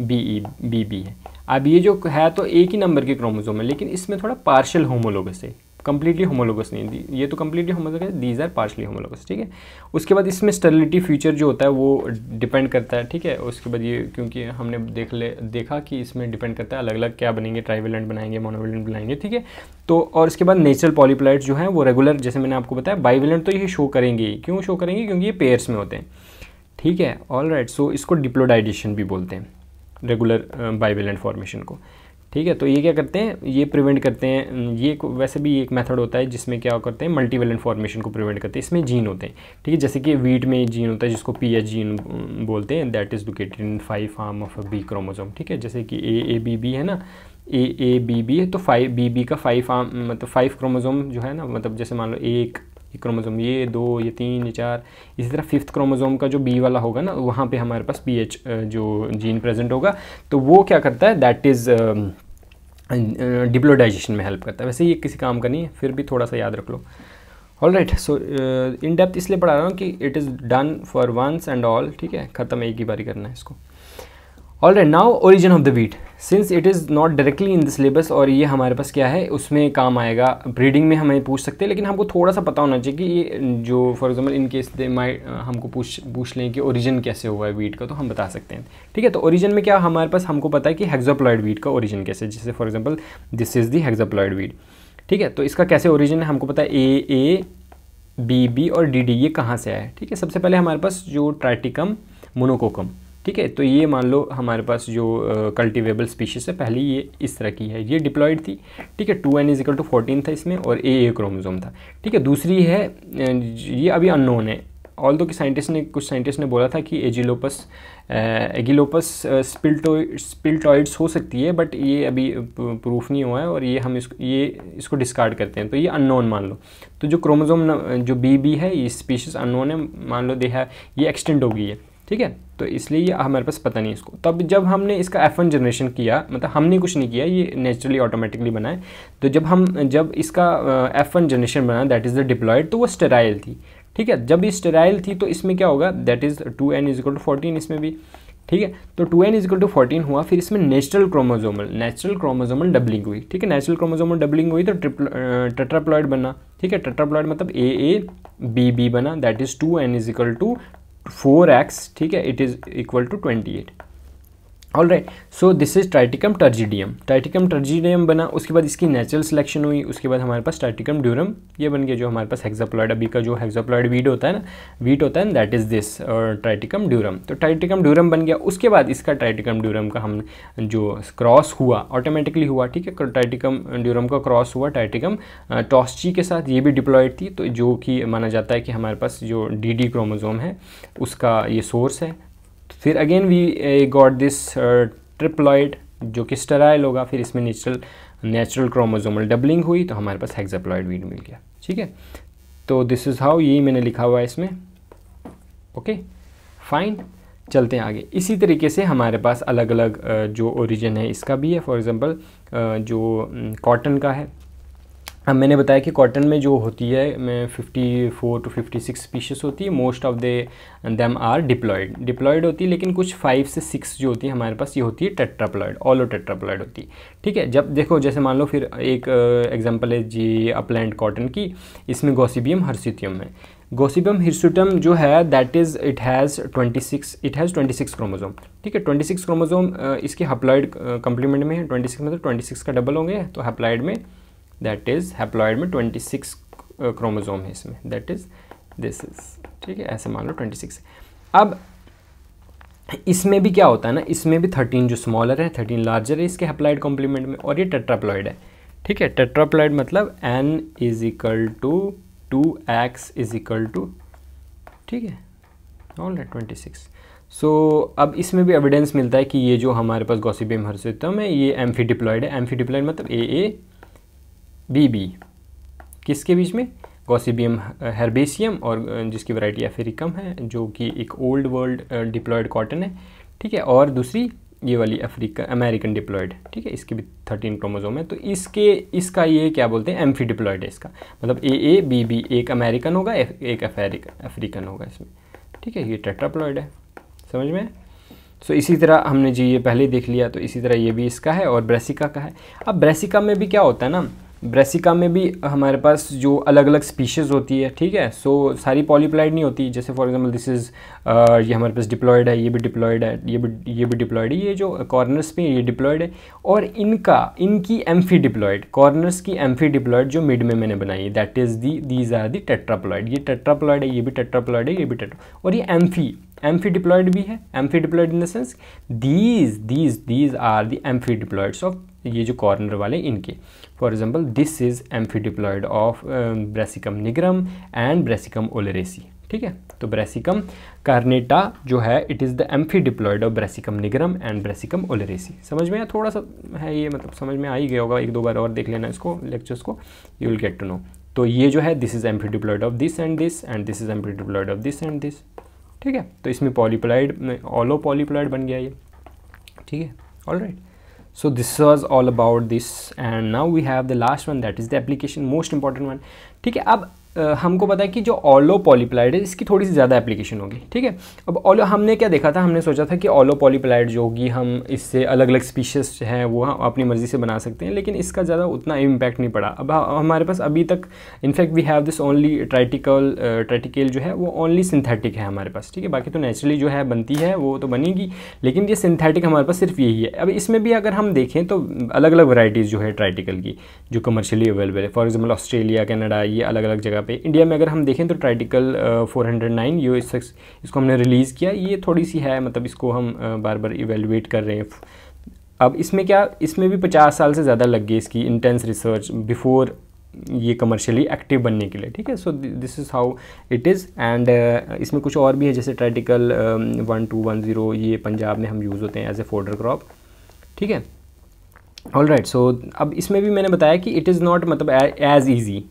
B E B B है अब ये जो है तो एक ही नंबर के क्रोमोजोम है लेकिन इसमें थोड़ा पार्शल होमोलोगस है कंप्लीटली होमोलोगस नहीं है ये तो कंप्लीटली होमोलोगस है दीज आर पार्शली होमोलोगस ठीक है उसके बाद इसमें स्टेरिलिटी फ्यूचर जो होता है वो डिपेंड करता है ठीक है उसके बाद ये क्योंकि हमने देख ले देखा कि इसमें डिपेंड करता है अलग अलग क्या बनेंगे ट्राइवेलेंट बनाएंगे मोनोवेलेंट बनाएंगे ठीक है तो और इसके बाद नेचुरल पॉलीप्लाइट जो है वो रेगुलर जैसे मैंने आपको बताया बाइवेलेंट तो ये शो करेंगे क्यों शो करेंगे क्योंकि ये पेयर्स में होते हैं ठीक है ऑल राइट सो इसको डिप्लोडाइजेशन भी बोलते हैं रेगुलर बाइवेलेंट फॉर्मेशन को ठीक है तो ये क्या करते हैं ये प्रिवेंट करते हैं ये वैसे भी एक मेथड होता है जिसमें क्या करते हैं मल्टीवेलेंट फॉर्मेशन को प्रिवेंट करते हैं इसमें जीन होते हैं ठीक है जैसे कि वीट में जीन होता है जिसको पी एच जीन बोलते हैं that is located in five form of B chromosome ठीक है जैसे कि ए ए बी बी है ना ए ए बी बी है तो फाइव बी बी का फाइव फार्म मतलब फाइव क्रोमोजोम जो है ना मतलब जैसे मान लो एक ये क्रोमोज़ोम ये दो ये तीन ये चार इसी तरह फिफ्थ क्रोमोज़ोम का जो बी वाला होगा ना वहाँ पे हमारे पास पी एच जो जीन प्रेजेंट होगा तो वो क्या करता है दैट इज़ डिप्लोडाइजेशन में हेल्प करता है वैसे ये किसी काम का नहीं है फिर भी थोड़ा सा याद रख लो all right so in depth इसलिए पढ़ा रहा हूँ कि it is done for once and all ठीक है ख़त्म एक ही बारी करना है इसको all right now origin of the wheat since it is not directly in the syllabus और ये हमारे पास क्या है उसमें काम आएगा ब्रीडिंग में हमें पूछ सकते हैं लेकिन हमको थोड़ा सा पता होना चाहिए कि ये जो for example in case they my हमको पूछ पूछ लें कि ओरिजिन कैसे हुआ है वीट का तो हम बता सकते हैं ठीक है तो ओरिजिन में क्या हमारे पास हमको पता है कि हेक्जोप्लॉयड वीट का ओरिजिन कैसे जैसे for example this is the hexaploid wheat ठीक है तो इसका कैसे ओरिजिन है हमको पता है ए ए बी बी और डी डी ये कहाँ से आया है ठीक है सबसे पहले हमारे पास जो ट्राइटिकम मोनोकोकम ठीक है तो ये मान लो हमारे पास जो कल्टिवेबल uh, स्पीशीज़ है पहली ये इस तरह की है ये डिप्लॉयड थी ठीक है two N is equal to fourteen था इसमें और ए ए क्रोमोजोम था ठीक है दूसरी है ये अभी अननोन है ऑल दो कि साइंटिस्ट ने कुछ साइंटिस्ट ने बोला था कि एजिलोपस एगिलोपस स्पिल्टो स्पिल्टॉइड्स हो सकती है बट ये अभी प्रूफ नहीं हुआ है और ये हम इसको ये इसको डिस्कार्ड करते हैं तो ये अननोन मान लो तो जो क्रोमोजोम जो बी बी है ये स्पीशीज़ अननोन है मान लो दे है ये एक्सटेंड हो गई है ठीक है तो इसलिए ये हमारे पास पता नहीं इसको तब जब हमने इसका एफ जनरेशन किया मतलब हमने कुछ नहीं किया ये नेचुरली ऑटोमेटिकली बनाए तो जब हम जब इसका एफ जनरेशन बना दैट इज़ द डिप्लॉयड तो वो स्टेराइल थी ठीक है जब ये स्टेराइल थी तो इसमें क्या होगा that is two N is equal to fourteen इसमें भी ठीक है तो two N is equal to fourteen हुआ फिर इसमें natural chromosomal natural chromosomal doubling हुई ठीक है नेचुरल क्रोमोजोमल डबलिंग हुई तो टेट्राप्लॉयड बना ठीक है टेट्राप्लॉयड मतलब ए ए बी बी बना that is two N is equal to four x ठीक है it is equal to twenty eight all right so this is Triticum turgidum Triticum turgidum बना उसके बाद इसकी नेचुरल सिलेक्शन हुई उसके बाद हमारे पास ट्राइटिकम ड्यूरम ये बन गया जो हमारे पास हेक्साप्लॉयड अभी का जो हेक्साप्लॉयड वीड होता है ना वीट होता है दैट इज दिस और ट्राइटिकम ड्यूरम तो ट्राइटिकम ड्यूरम बन गया उसके बाद इसका ट्राइटिकम ड्यूरम का हम जो क्रॉस हुआ ऑटोमेटिकली हुआ ठीक है ट्राइटिकम ड्यूरम का क्रॉस हुआ ट्राइटिकम टॉस्ची के साथ ये भी डिप्लॉयड थी तो जो कि माना जाता है कि हमारे पास जो डी डी क्रोमोजोम है उसका ये सोर्स है फिर again we got this triploid जो कि स्टराइल होगा फिर इसमें नेचुरल नेचुरल क्रोमोजोमल डबलिंग हुई तो हमारे पास हेक्साप्लॉइड वीड मिल गया ठीक है तो दिस इज़ हाउ यही मैंने लिखा हुआ है इसमें ओके okay, फाइन चलते हैं आगे इसी तरीके से हमारे पास अलग अलग uh, जो ओरिजिन है इसका भी है फॉर एग्ज़ाम्पल uh, जो कॉटन mm, का है अब हाँ, मैंने बताया कि कॉटन में जो होती है fifty four to fifty six species होती है most of they them are diploid diploid होती है लेकिन कुछ फाइव से सिक्स जो होती है हमारे पास ये होती है टेट्राप्लॉयड ऑलो टेट्राप्लॉयड होती है ठीक है जब देखो जैसे मान लो फिर एक एग्जांपल uh, है जी अपलैंड कॉटन की इसमें गोसिबियम हर्सिथियम है गोसिबियम हिरसुटम जो है that is it has twenty six it has twenty six chromosome ठीक है ट्वेंटी सिक्स क्रोमोजोम इसके हप्लाइड कंप्लीमेंट uh, में है ट्वेंटी सिक्स मतलब ट्वेंटी सिक्स का डबल होंगे तो हप्लाइड में दैट इज़ हैप्लॉयड में ट्वेंटी सिक्स क्रोमोजोम है इसमें दैट इज़ दिस इज़ ठीक है ऐसे मान लो ट्वेंटी सिक्स अब इसमें भी क्या होता है ना इसमें भी थर्टीन जो स्मॉलर है थर्टीन लार्जर है इसके हेप्लाइड कॉम्प्लीमेंट में और ये टेट्राप्लॉयड है ठीक है टेट्राप्लॉयड मतलब n is equal to two x is equal to ठीक है all right twenty six so अब इसमें भी एविडेंस मिलता है कि ये जो हमारे पास गॉसिबियम हर्षितम है ये एम्फीडिप्लॉयड है एम्फीडिप्लॉयड मतलब ए ए बीबी किसके बीच में गॉसिबियम हर्बेसियम और जिसकी वैरायटी अफ्रीकम है जो कि एक ओल्ड वर्ल्ड डिप्लॉयड कॉटन है ठीक है और दूसरी ये वाली अफ्रीका अमेरिकन डिप्लॉयड ठीक है इसके भी थर्टीन क्रोमोजोम है तो इसके इसका ये क्या बोलते हैं एम्फी डिप्लॉयड है इसका मतलब ए ए बी बी एक अमेरिकन होगा एक अफ्रीकन होगा इसमें ठीक है ये टेट्राप्लॉयड है समझ में सो so, इसी तरह हमने जी ये पहले देख लिया तो इसी तरह ये भी इसका है और ब्रेसिका का है अब ब्रेसिका में भी क्या होता है ना ब्रेसिका में भी हमारे पास जो अलग अलग स्पीशीज़ होती है ठीक है सो so, सारी पॉलीप्लाइड नहीं होती जैसे फॉर एग्जांपल दिस इज़ ये हमारे पास डिप्लॉयड है ये भी डिप्लॉयड है ये भी ये भी डिप्लॉयड है ये जो कॉर्नर्स पे ये डिप्लॉयड है और इनका इनकी एम्फी डिप्लॉयड कॉर्नर्स की एम्फी डिप्लॉयड जो मिड में मैंने बनाई है that is the these are the tetraploid ये टेट्राप्लॉयड है ये भी टेट्राप्लॉयड है ये भी टेट्रा और ये एम्फी एम्फी डिप्लॉयड भी है amphidiploid in the sense these these these are the amphidiploids of ये जो कॉर्नर वाले इनके for example this is amphidiploid of Brassicum nigrum and Brassicum oleracea ठीक है तो ब्रेसिकम कार्नेटा जो है it is the amphidiploid of Brassicum nigrum and Brassicum oleracea समझ में आया थोड़ा सा है ये मतलब समझ में आ ही गया होगा एक दो बार और देख लेना इसको लेक्चर्स को you will get to know तो ये जो है this is amphidiploid of this and this and this is amphidiploid of this and this ठीक है तो इसमें पॉलीप्लाइड ऑलो पॉलीप्लाइड बन गया ये ठीक है all right so this was all about this and now we have the last one that is the application most important one ठीक है अब हमको पता है कि जो ओलो पॉलीप्लाइड है इसकी थोड़ी सी ज़्यादा एप्लीकेशन होगी ठीक है अब ओलो हमने क्या देखा था हमने सोचा था कि ओलो पॉलीप्लाइड जो होगी हम इससे अलग अलग स्पीशीज हैं वो हम अपनी मर्ज़ी से बना सकते हैं लेकिन इसका ज़्यादा उतना इम्पैक्ट नहीं पड़ा अब हमारे पास अभी तक in fact we have this only triticale triticale जो है वो ओनली सिंथेटिक है हमारे पास ठीक है बाकी तो नेचुरली जो है बनती है वो तो बनेगी लेकिन ये सिंथेटिक हमारे पास सिर्फ यही है अब इसमें भी अगर हम देखें तो अलग अलग वैराइटीज़ जो है ट्राइटिकल की जो कमर्शियली अवेलेबल है फॉर एग्जाम्पल ऑस्ट्रेलिया कैनेडा ये अलग अलग जगह जगह पे इंडिया में अगर हम देखें तो triticale four hundred nine you इसको हमने रिलीज़ किया ये थोड़ी सी है मतलब इसको हम बार बार इवेलुएट कर रहे हैं अब इसमें क्या इसमें भी पचास साल से ज़्यादा लग गई इसकी इंटेंस रिसर्च बिफोर ये कमर्शियली एक्टिव बनने के लिए ठीक है so this is how it is and इसमें कुछ और भी है जैसे triticale one two one zero ये पंजाब में हम यूज़ होते हैं एज ए फोडर क्रॉप ठीक है ऑल राइट सो अब इसमें भी मैंने बताया कि इट इज़ नॉट मतलब as easy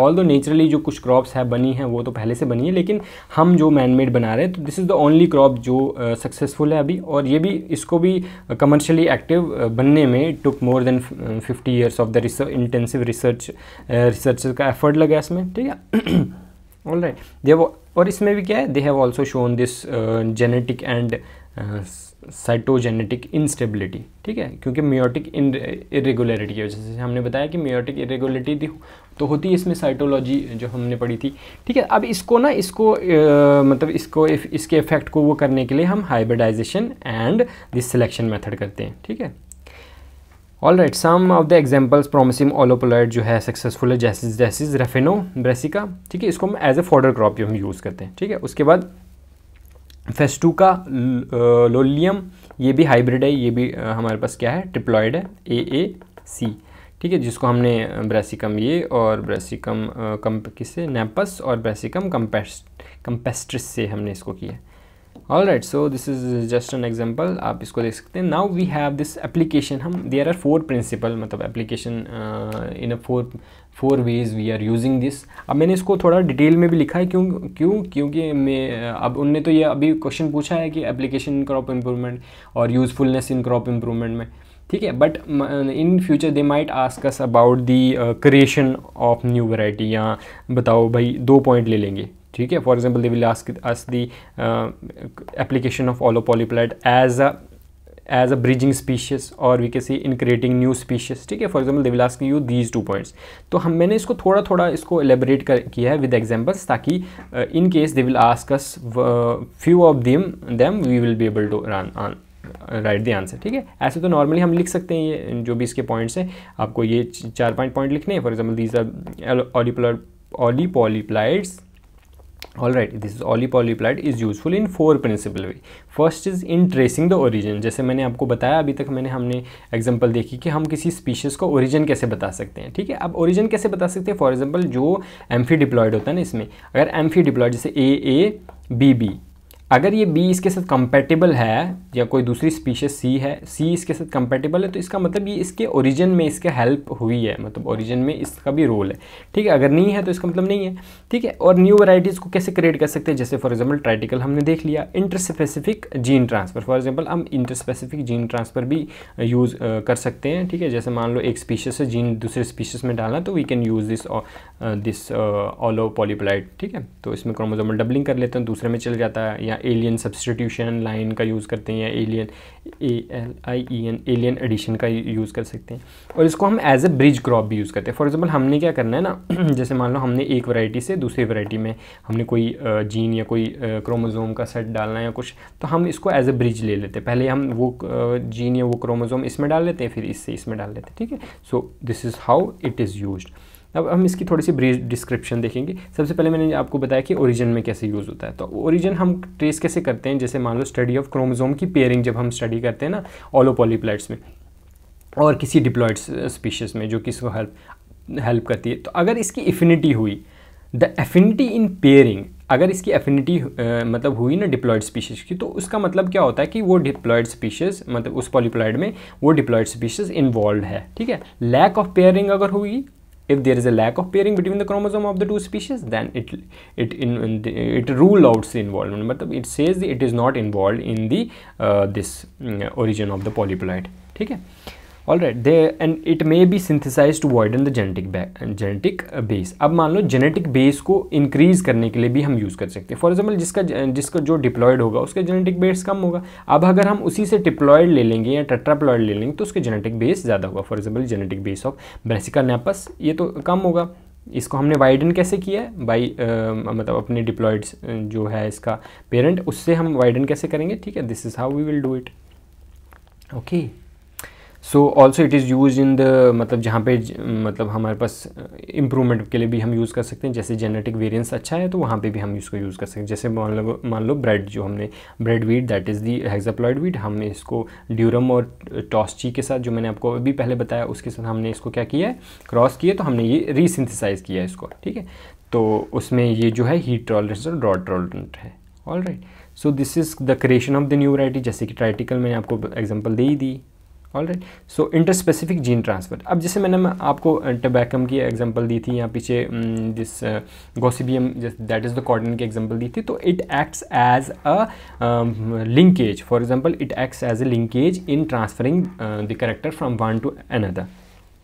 although naturally जो कुछ क्रॉप्स है बनी हैं वो तो पहले से बनी है लेकिन हम जो मैनमेड बना रहे हैं तो this is the only crop जो सक्सेसफुल uh, है अभी और ये भी इसको भी कमर्शली uh, एक्टिव uh, बनने में took more than fifty years of the intensive research research का एफर्ट लगा इसमें ठीक है ऑल राइट दे और इसमें भी क्या है they have also shown this genetic and cytogenetic instability ठीक है क्योंकि मियोटिक इरेगुलरिटी की वजह से हमने बताया कि मियोटिक इरेगुलरिटी तो होती है इसमें साइटोलॉजी जो हमने पढ़ी थी ठीक है अब इसको ना इसको आ, मतलब इसको इफ, इसके इफेक्ट को वो करने के लिए हम hybridization and this selection method करते हैं ठीक है all right some of the examples promising allopolyploid जो है सक्सेसफुल है जैसिस जैसिस रेफेनो ब्रेसिका ठीक है इसको हम एज ए फॉर्डर क्रॉप हम यूज़ करते हैं ठीक है उसके बाद फेस्टूका लोलियम ये भी हाइब्रिड है ये भी हमारे पास क्या है ट्रिप्लॉयड है ए ए सी ठीक है जिसको हमने ब्रेसिकम ये और ब्रेसिकम कम किससे नेपस और ब्रेसिकम कम्पेस्ट कम्पेस्ट्रिस से हमने इसको किया all right so this is just an example आप इसको देख सकते हैं now we have this application हम देयर आर फोर प्रिंसिपल मतलब application in a four four ways we are using this अब मैंने इसको थोड़ा डिटेल में भी लिखा है क्यों क्यों क्योंकि मैं uh, अब उनने तो ये अभी क्वेश्चन पूछा है कि एप्लीकेशन इन क्रॉप इम्प्रूवमेंट और यूजफुलनेस इन क्रॉप इम्प्रूवमेंट में ठीक है but in future they might ask us about the creation of new variety या बताओ भाई दो पॉइंट ले लेंगे ठीक है for example they ask us the application of allopolyploid as a as a bridging species और वी के see in creating new species ठीक है for example they ask you these two points तो हम मैंने इसको थोड़ा थोड़ा इसको एलेबरेट कर किया है विद एग्जाम्पल्स ताकि in case they will ask us few of them them we will be able to run on right the answer ठीक है ऐसे तो नॉर्मली हम लिख सकते हैं ये जो भी इसके पॉइंट्स हैं आपको ये चार पाँच पॉइंट लिखने हैं for example these are allopolyploid allopolyploids all right this is allopolyploid is useful in four principal way first is in tracing the origin जैसे मैंने आपको बताया अभी तक मैंने हमने एग्जाम्पल देखी कि हम किसी स्पीशीज़ का ओरिजिन कैसे बता सकते हैं ठीक है अब ओरिजिन कैसे बता सकते हैं फॉर एग्जाम्पल जो एम्फी डिप्लॉयड होता है ना इसमें अगर एम्फी डिप्लॉयड जैसे ए ए बी बी अगर ये बी इसके साथ कंपेटेबल है या कोई दूसरी स्पीशीज सी है सी इसके साथ कंपेटेबल है तो इसका मतलब ये इसके ओरिजिन में इसके हेल्प हुई है मतलब ओरिजिन में इसका भी रोल है ठीक है अगर नहीं है तो इसका मतलब नहीं है ठीक है और न्यू वैराइटीज़ को कैसे क्रिएट कर सकते हैं जैसे फॉर एग्जाम्पल ट्राइटिकल हमने देख लिया interspecific gene transfer for example हम इंटरस्पेसिफिक जीन ट्रांसफ़र भी यूज़ uh, uh, कर सकते हैं ठीक है जैसे मान लो एक स्पीशीज से जीन दूसरे स्पीशीज में डालना तो we can use this this allopolyploid ठीक है तो इसमें क्रोमोजोमल डबलिंग कर लेते हैं दूसरे में चल जाता है या एलियन सब्सटीट्यूशन लाइन का यूज़ करते हैं या alien A L I E N alien addition का यूज़ कर सकते हैं और इसको हम एज ए ब्रिज क्रॉप भी यूज़ करते हैं फॉर एग्जांपल हमने क्या करना है ना जैसे मान लो हमने एक वैरायटी से दूसरी वैरायटी में हमने कोई जीन या कोई क्रोमोजोम का सेट डालना है या कुछ तो हम इसको एज ए ब्रिज ले लेते हैं पहले हम वो जीन या वो क्रोमोजोम इसमें डाल लेते हैं फिर इससे इसमें डाल लेते हैं ठीक है so this is how it is use अब हम इसकी थोड़ी सी ब्रीफ डिस्क्रिप्शन देखेंगे सबसे पहले मैंने आपको बताया कि ओरिजिन में कैसे यूज़ होता है तो ओरिजिन हम ट्रेस कैसे करते हैं जैसे मान लो स्टडी ऑफ क्रोमोजोम की पेयरिंग जब हम स्टडी करते हैं ना ओलोपोलीप्लाइट्स में और किसी डिप्लॉयड स्पीशीज़ में जो किसको हेल्प हेल्प करती है तो अगर इसकी इफिनिटी हुई द एफिनिटी इन पेयरिंग अगर इसकी एफिनिटी मतलब हुई ना डिप्लॉयड स्पीशीज़ की तो उसका मतलब क्या होता है कि वो डिप्लॉयड स्पीशीज़ मतलब उस पॉलीप्लॉयड में वो डिप्लॉयड स्पीशीज़ इन्वॉल्व है ठीक है लैक ऑफ पेयरिंग अगर हुई if there is a lack of pairing between the chromosome of the two species then it it in, in the, it rule out the involvement but it says it is not involved in the uh, this uh, origin of the polyploid Okay. All right they and it may be synthesize to widen the genetic genetic base अब मान लो जेनेटिक बेस को इंक्रीज करने के लिए भी हम यूज़ कर सकते हैं फॉर एग्जाम्पल जिसका जिसका जो डिप्लॉयड होगा उसका जेनेटिक बेस कम होगा अब अगर हम उसी से डिप्लॉयड ले लेंगे या टेट्राप्लॉयड ले लेंगे तो उसके जेनेटिक बेस ज़्यादा होगा for example genetic base of Brassica napus ये तो कम होगा इसको हमने वाइडन कैसे किया है बाई uh, मतलब अपने डिप्लॉयड्स uh, जो है इसका पेरेंट उससे हम वाइडन कैसे करेंगे ठीक है this is how we will do it okay so also it is use in the मतलब जहाँ पे मतलब हमारे पास इम्प्रूवमेंट के लिए भी हम यूज़ कर सकते हैं जैसे जेनेटिक वेरियंस अच्छा है तो वहाँ पे भी हम इसको यूज़ कर सकते हैं जैसे मान लो मान लो ब्रेड जो हमने bread wheat that is the hexaploid wheat हमने इसको ड्यूरम और टॉस्ची के साथ जो मैंने आपको अभी पहले बताया उसके साथ हमने इसको क्या किया है क्रॉस किया तो हमने ये रीसिंथिसाइज किया है इसको ठीक है तो उसमें ये जो है हीट टॉलरेंस और ड्रॉट टॉलरेंट है all right so this is the creation of the new variety जैसे कि ट्राइटिकल मैंने आपको एग्जाम्पल दे ही दी all right so interspecific gene transfer अब जैसे मैंने आपको टबैकम की एग्जांपल दी थी या पीछे this Gossypium that is the cotton की एग्जांपल दी थी तो it acts as a linkage for example it acts as a linkage in transferring the character from one to another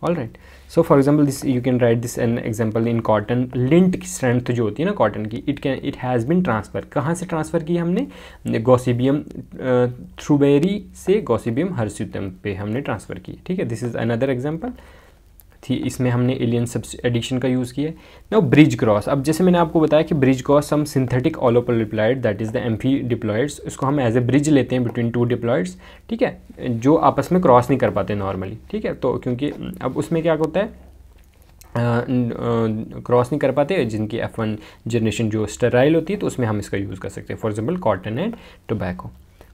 all right so for example this you can write this an example in cotton lint की स्ट्रेंथ जो होती है ना कॉटन की it can it has been transfer कहाँ से ट्रांसफ़र की हमने गोसिबियम थ्रूबेरी uh, से गॉसिबियम हर्स्यूतम पे हमने ट्रांसफ़र की ठीक है दिस इज़ अनदर एग्जाम्पल थी इसमें हमने एलियन सब एडिक्शन का यूज़ किया ना ब्रिज क्रॉस अब जैसे मैंने आपको बताया कि bridge cross some synthetic allopolyploid that is the amphidiploids इसको हम एज ए ब्रिज लेते हैं बिटवीन टू डिप्लॉयड्स ठीक है जो आपस में क्रॉस नहीं कर पाते नॉर्मली ठीक है तो क्योंकि अब उसमें क्या होता है क्रॉस नहीं कर पाते जिनकी एफ वन जनरेशन जो स्टेराइल होती है तो उसमें हम इसका यूज़ कर सकते हैं for example cotton and tobacco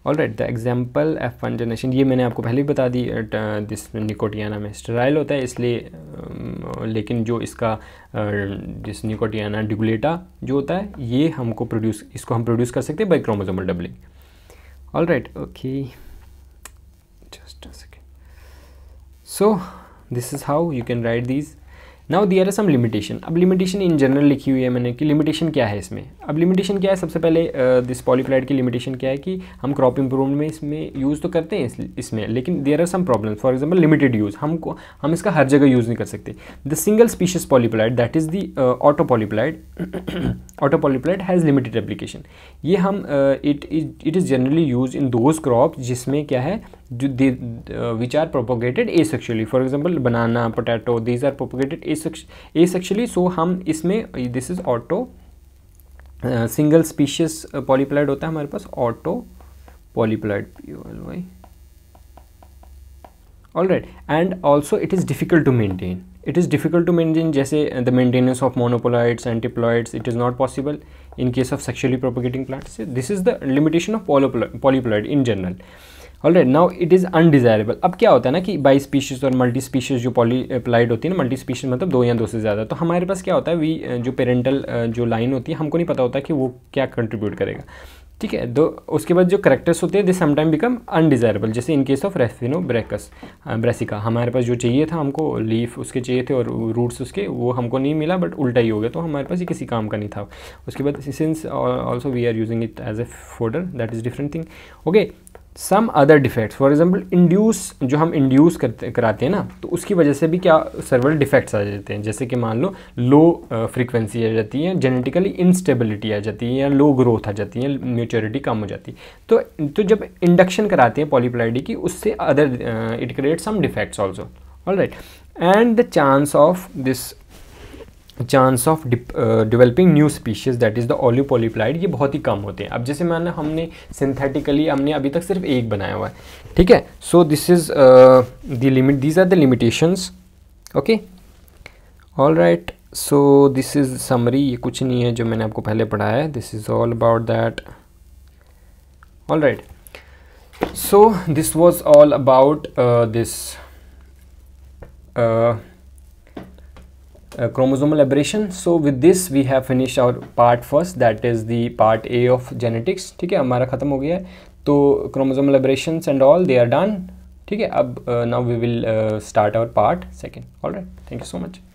all right the example F one generation ये मैंने आपको पहले भी बता दी दिस uh, निकोटियाना uh, में स्टराइल होता है इसलिए um, लेकिन जो इसका जिस निकोटियाना डिगुलेटा जो होता है ये हमको प्रोड्यूस इसको हम प्रोड्यूस कर सकते हैं by chromosomal doubling all right okay just so this is how you can write these now the are some limitation अब लिमिटेशन इन जनरल लिखी हुई है मैंने कि लिमिटेशन क्या है इसमें अब लिमिटेशन क्या है सबसे पहले दिस पॉलीफ्लाइड की लिमिटेशन क्या है कि हम क्रॉप इम्प्रूवमेंट में इसमें यूज़ तो करते हैं इसमें लेकिन there are some problem for example limited use हम हम इसका हर जगह यूज़ नहीं कर सकते the single species polyploid that is the autopolyploid autopolyploid has limited application ये हम it it is generally use in those crop जिसमें क्या है which are propagated asexually for example banana potato these are propagated asexually so हम इसमें this is auto single species पॉलीप्लाइड होता है हमारे पास autopolyploid L Y all right and also it is difficult to maintain it is difficult to maintain जैसे the maintenance of monoploids aneuploids it is not possible in case of sexually propagating plants this is the limitation of polyploid in general right now it is undesirable अब क्या होता है ना कि बाई स्पीशीज और मल्टी स्पीशीज जो पॉली अप्लाइड uh, होती है ना मल्टी स्पीशीज मतलब दो या दो से ज़्यादा तो हमारे पास क्या होता है वी uh, जो पेरेंटल uh, जो लाइन होती है हमको नहीं पता होता कि वो क्या कंट्रीब्यूट करेगा ठीक है दो उसके बाद जो करेक्टर्स होते हैं दिस समटाइम बिकम अनडिजायरेबल जैसे इन केस ऑफ रेफिनो ब्रेकस ब्रेसिका हमारे पास जो चाहिए था हमको लीफ उसके चाहिए थे और रूट्स उसके वो हमको नहीं मिला बट उल्टा ही हो गया तो हमारे पास ये किसी काम का नहीं था उसके बाद since also we are using it as a fodder that is different thing okay some other defects for example induce जो हम इंड्यूस करते कराते हैं ना तो उसकी वजह से भी क्या सर्वर डिफेक्ट्स आ जाते हैं जैसे कि मान लो लो फ्रीक्वेंसी आ जाती है जेनेटिकली इंस्टेबिलिटी आ जाती है या लो ग्रोथ आ जाती है म्यूचोरिटी कम हो जाती है तो तो जब इंडक्शन कराते हैं पॉलीप्लाइडी की उससे other it create some defects also all right and the chance of this chance of developing new species that is the allopolyploid ये बहुत ही कम होते हैं अब जैसे माना हमने सिंथेटिकली हमने अभी तक सिर्फ एक बनाया हुआ है ठीक है so this is the limit these are the limitations okay all right so this is summary ये कुछ नहीं है जो मैंने आपको पहले पढ़ाया है this is all about that all right so this was all about this uh, chromosomal aberration so with this we have finished our part first that is the part a of genetics ठीक है हमारा ख़त्म हो गया है तो chromosomal aberrations and all they are done ठीक है अब we will uh, start our part second all right thank you so much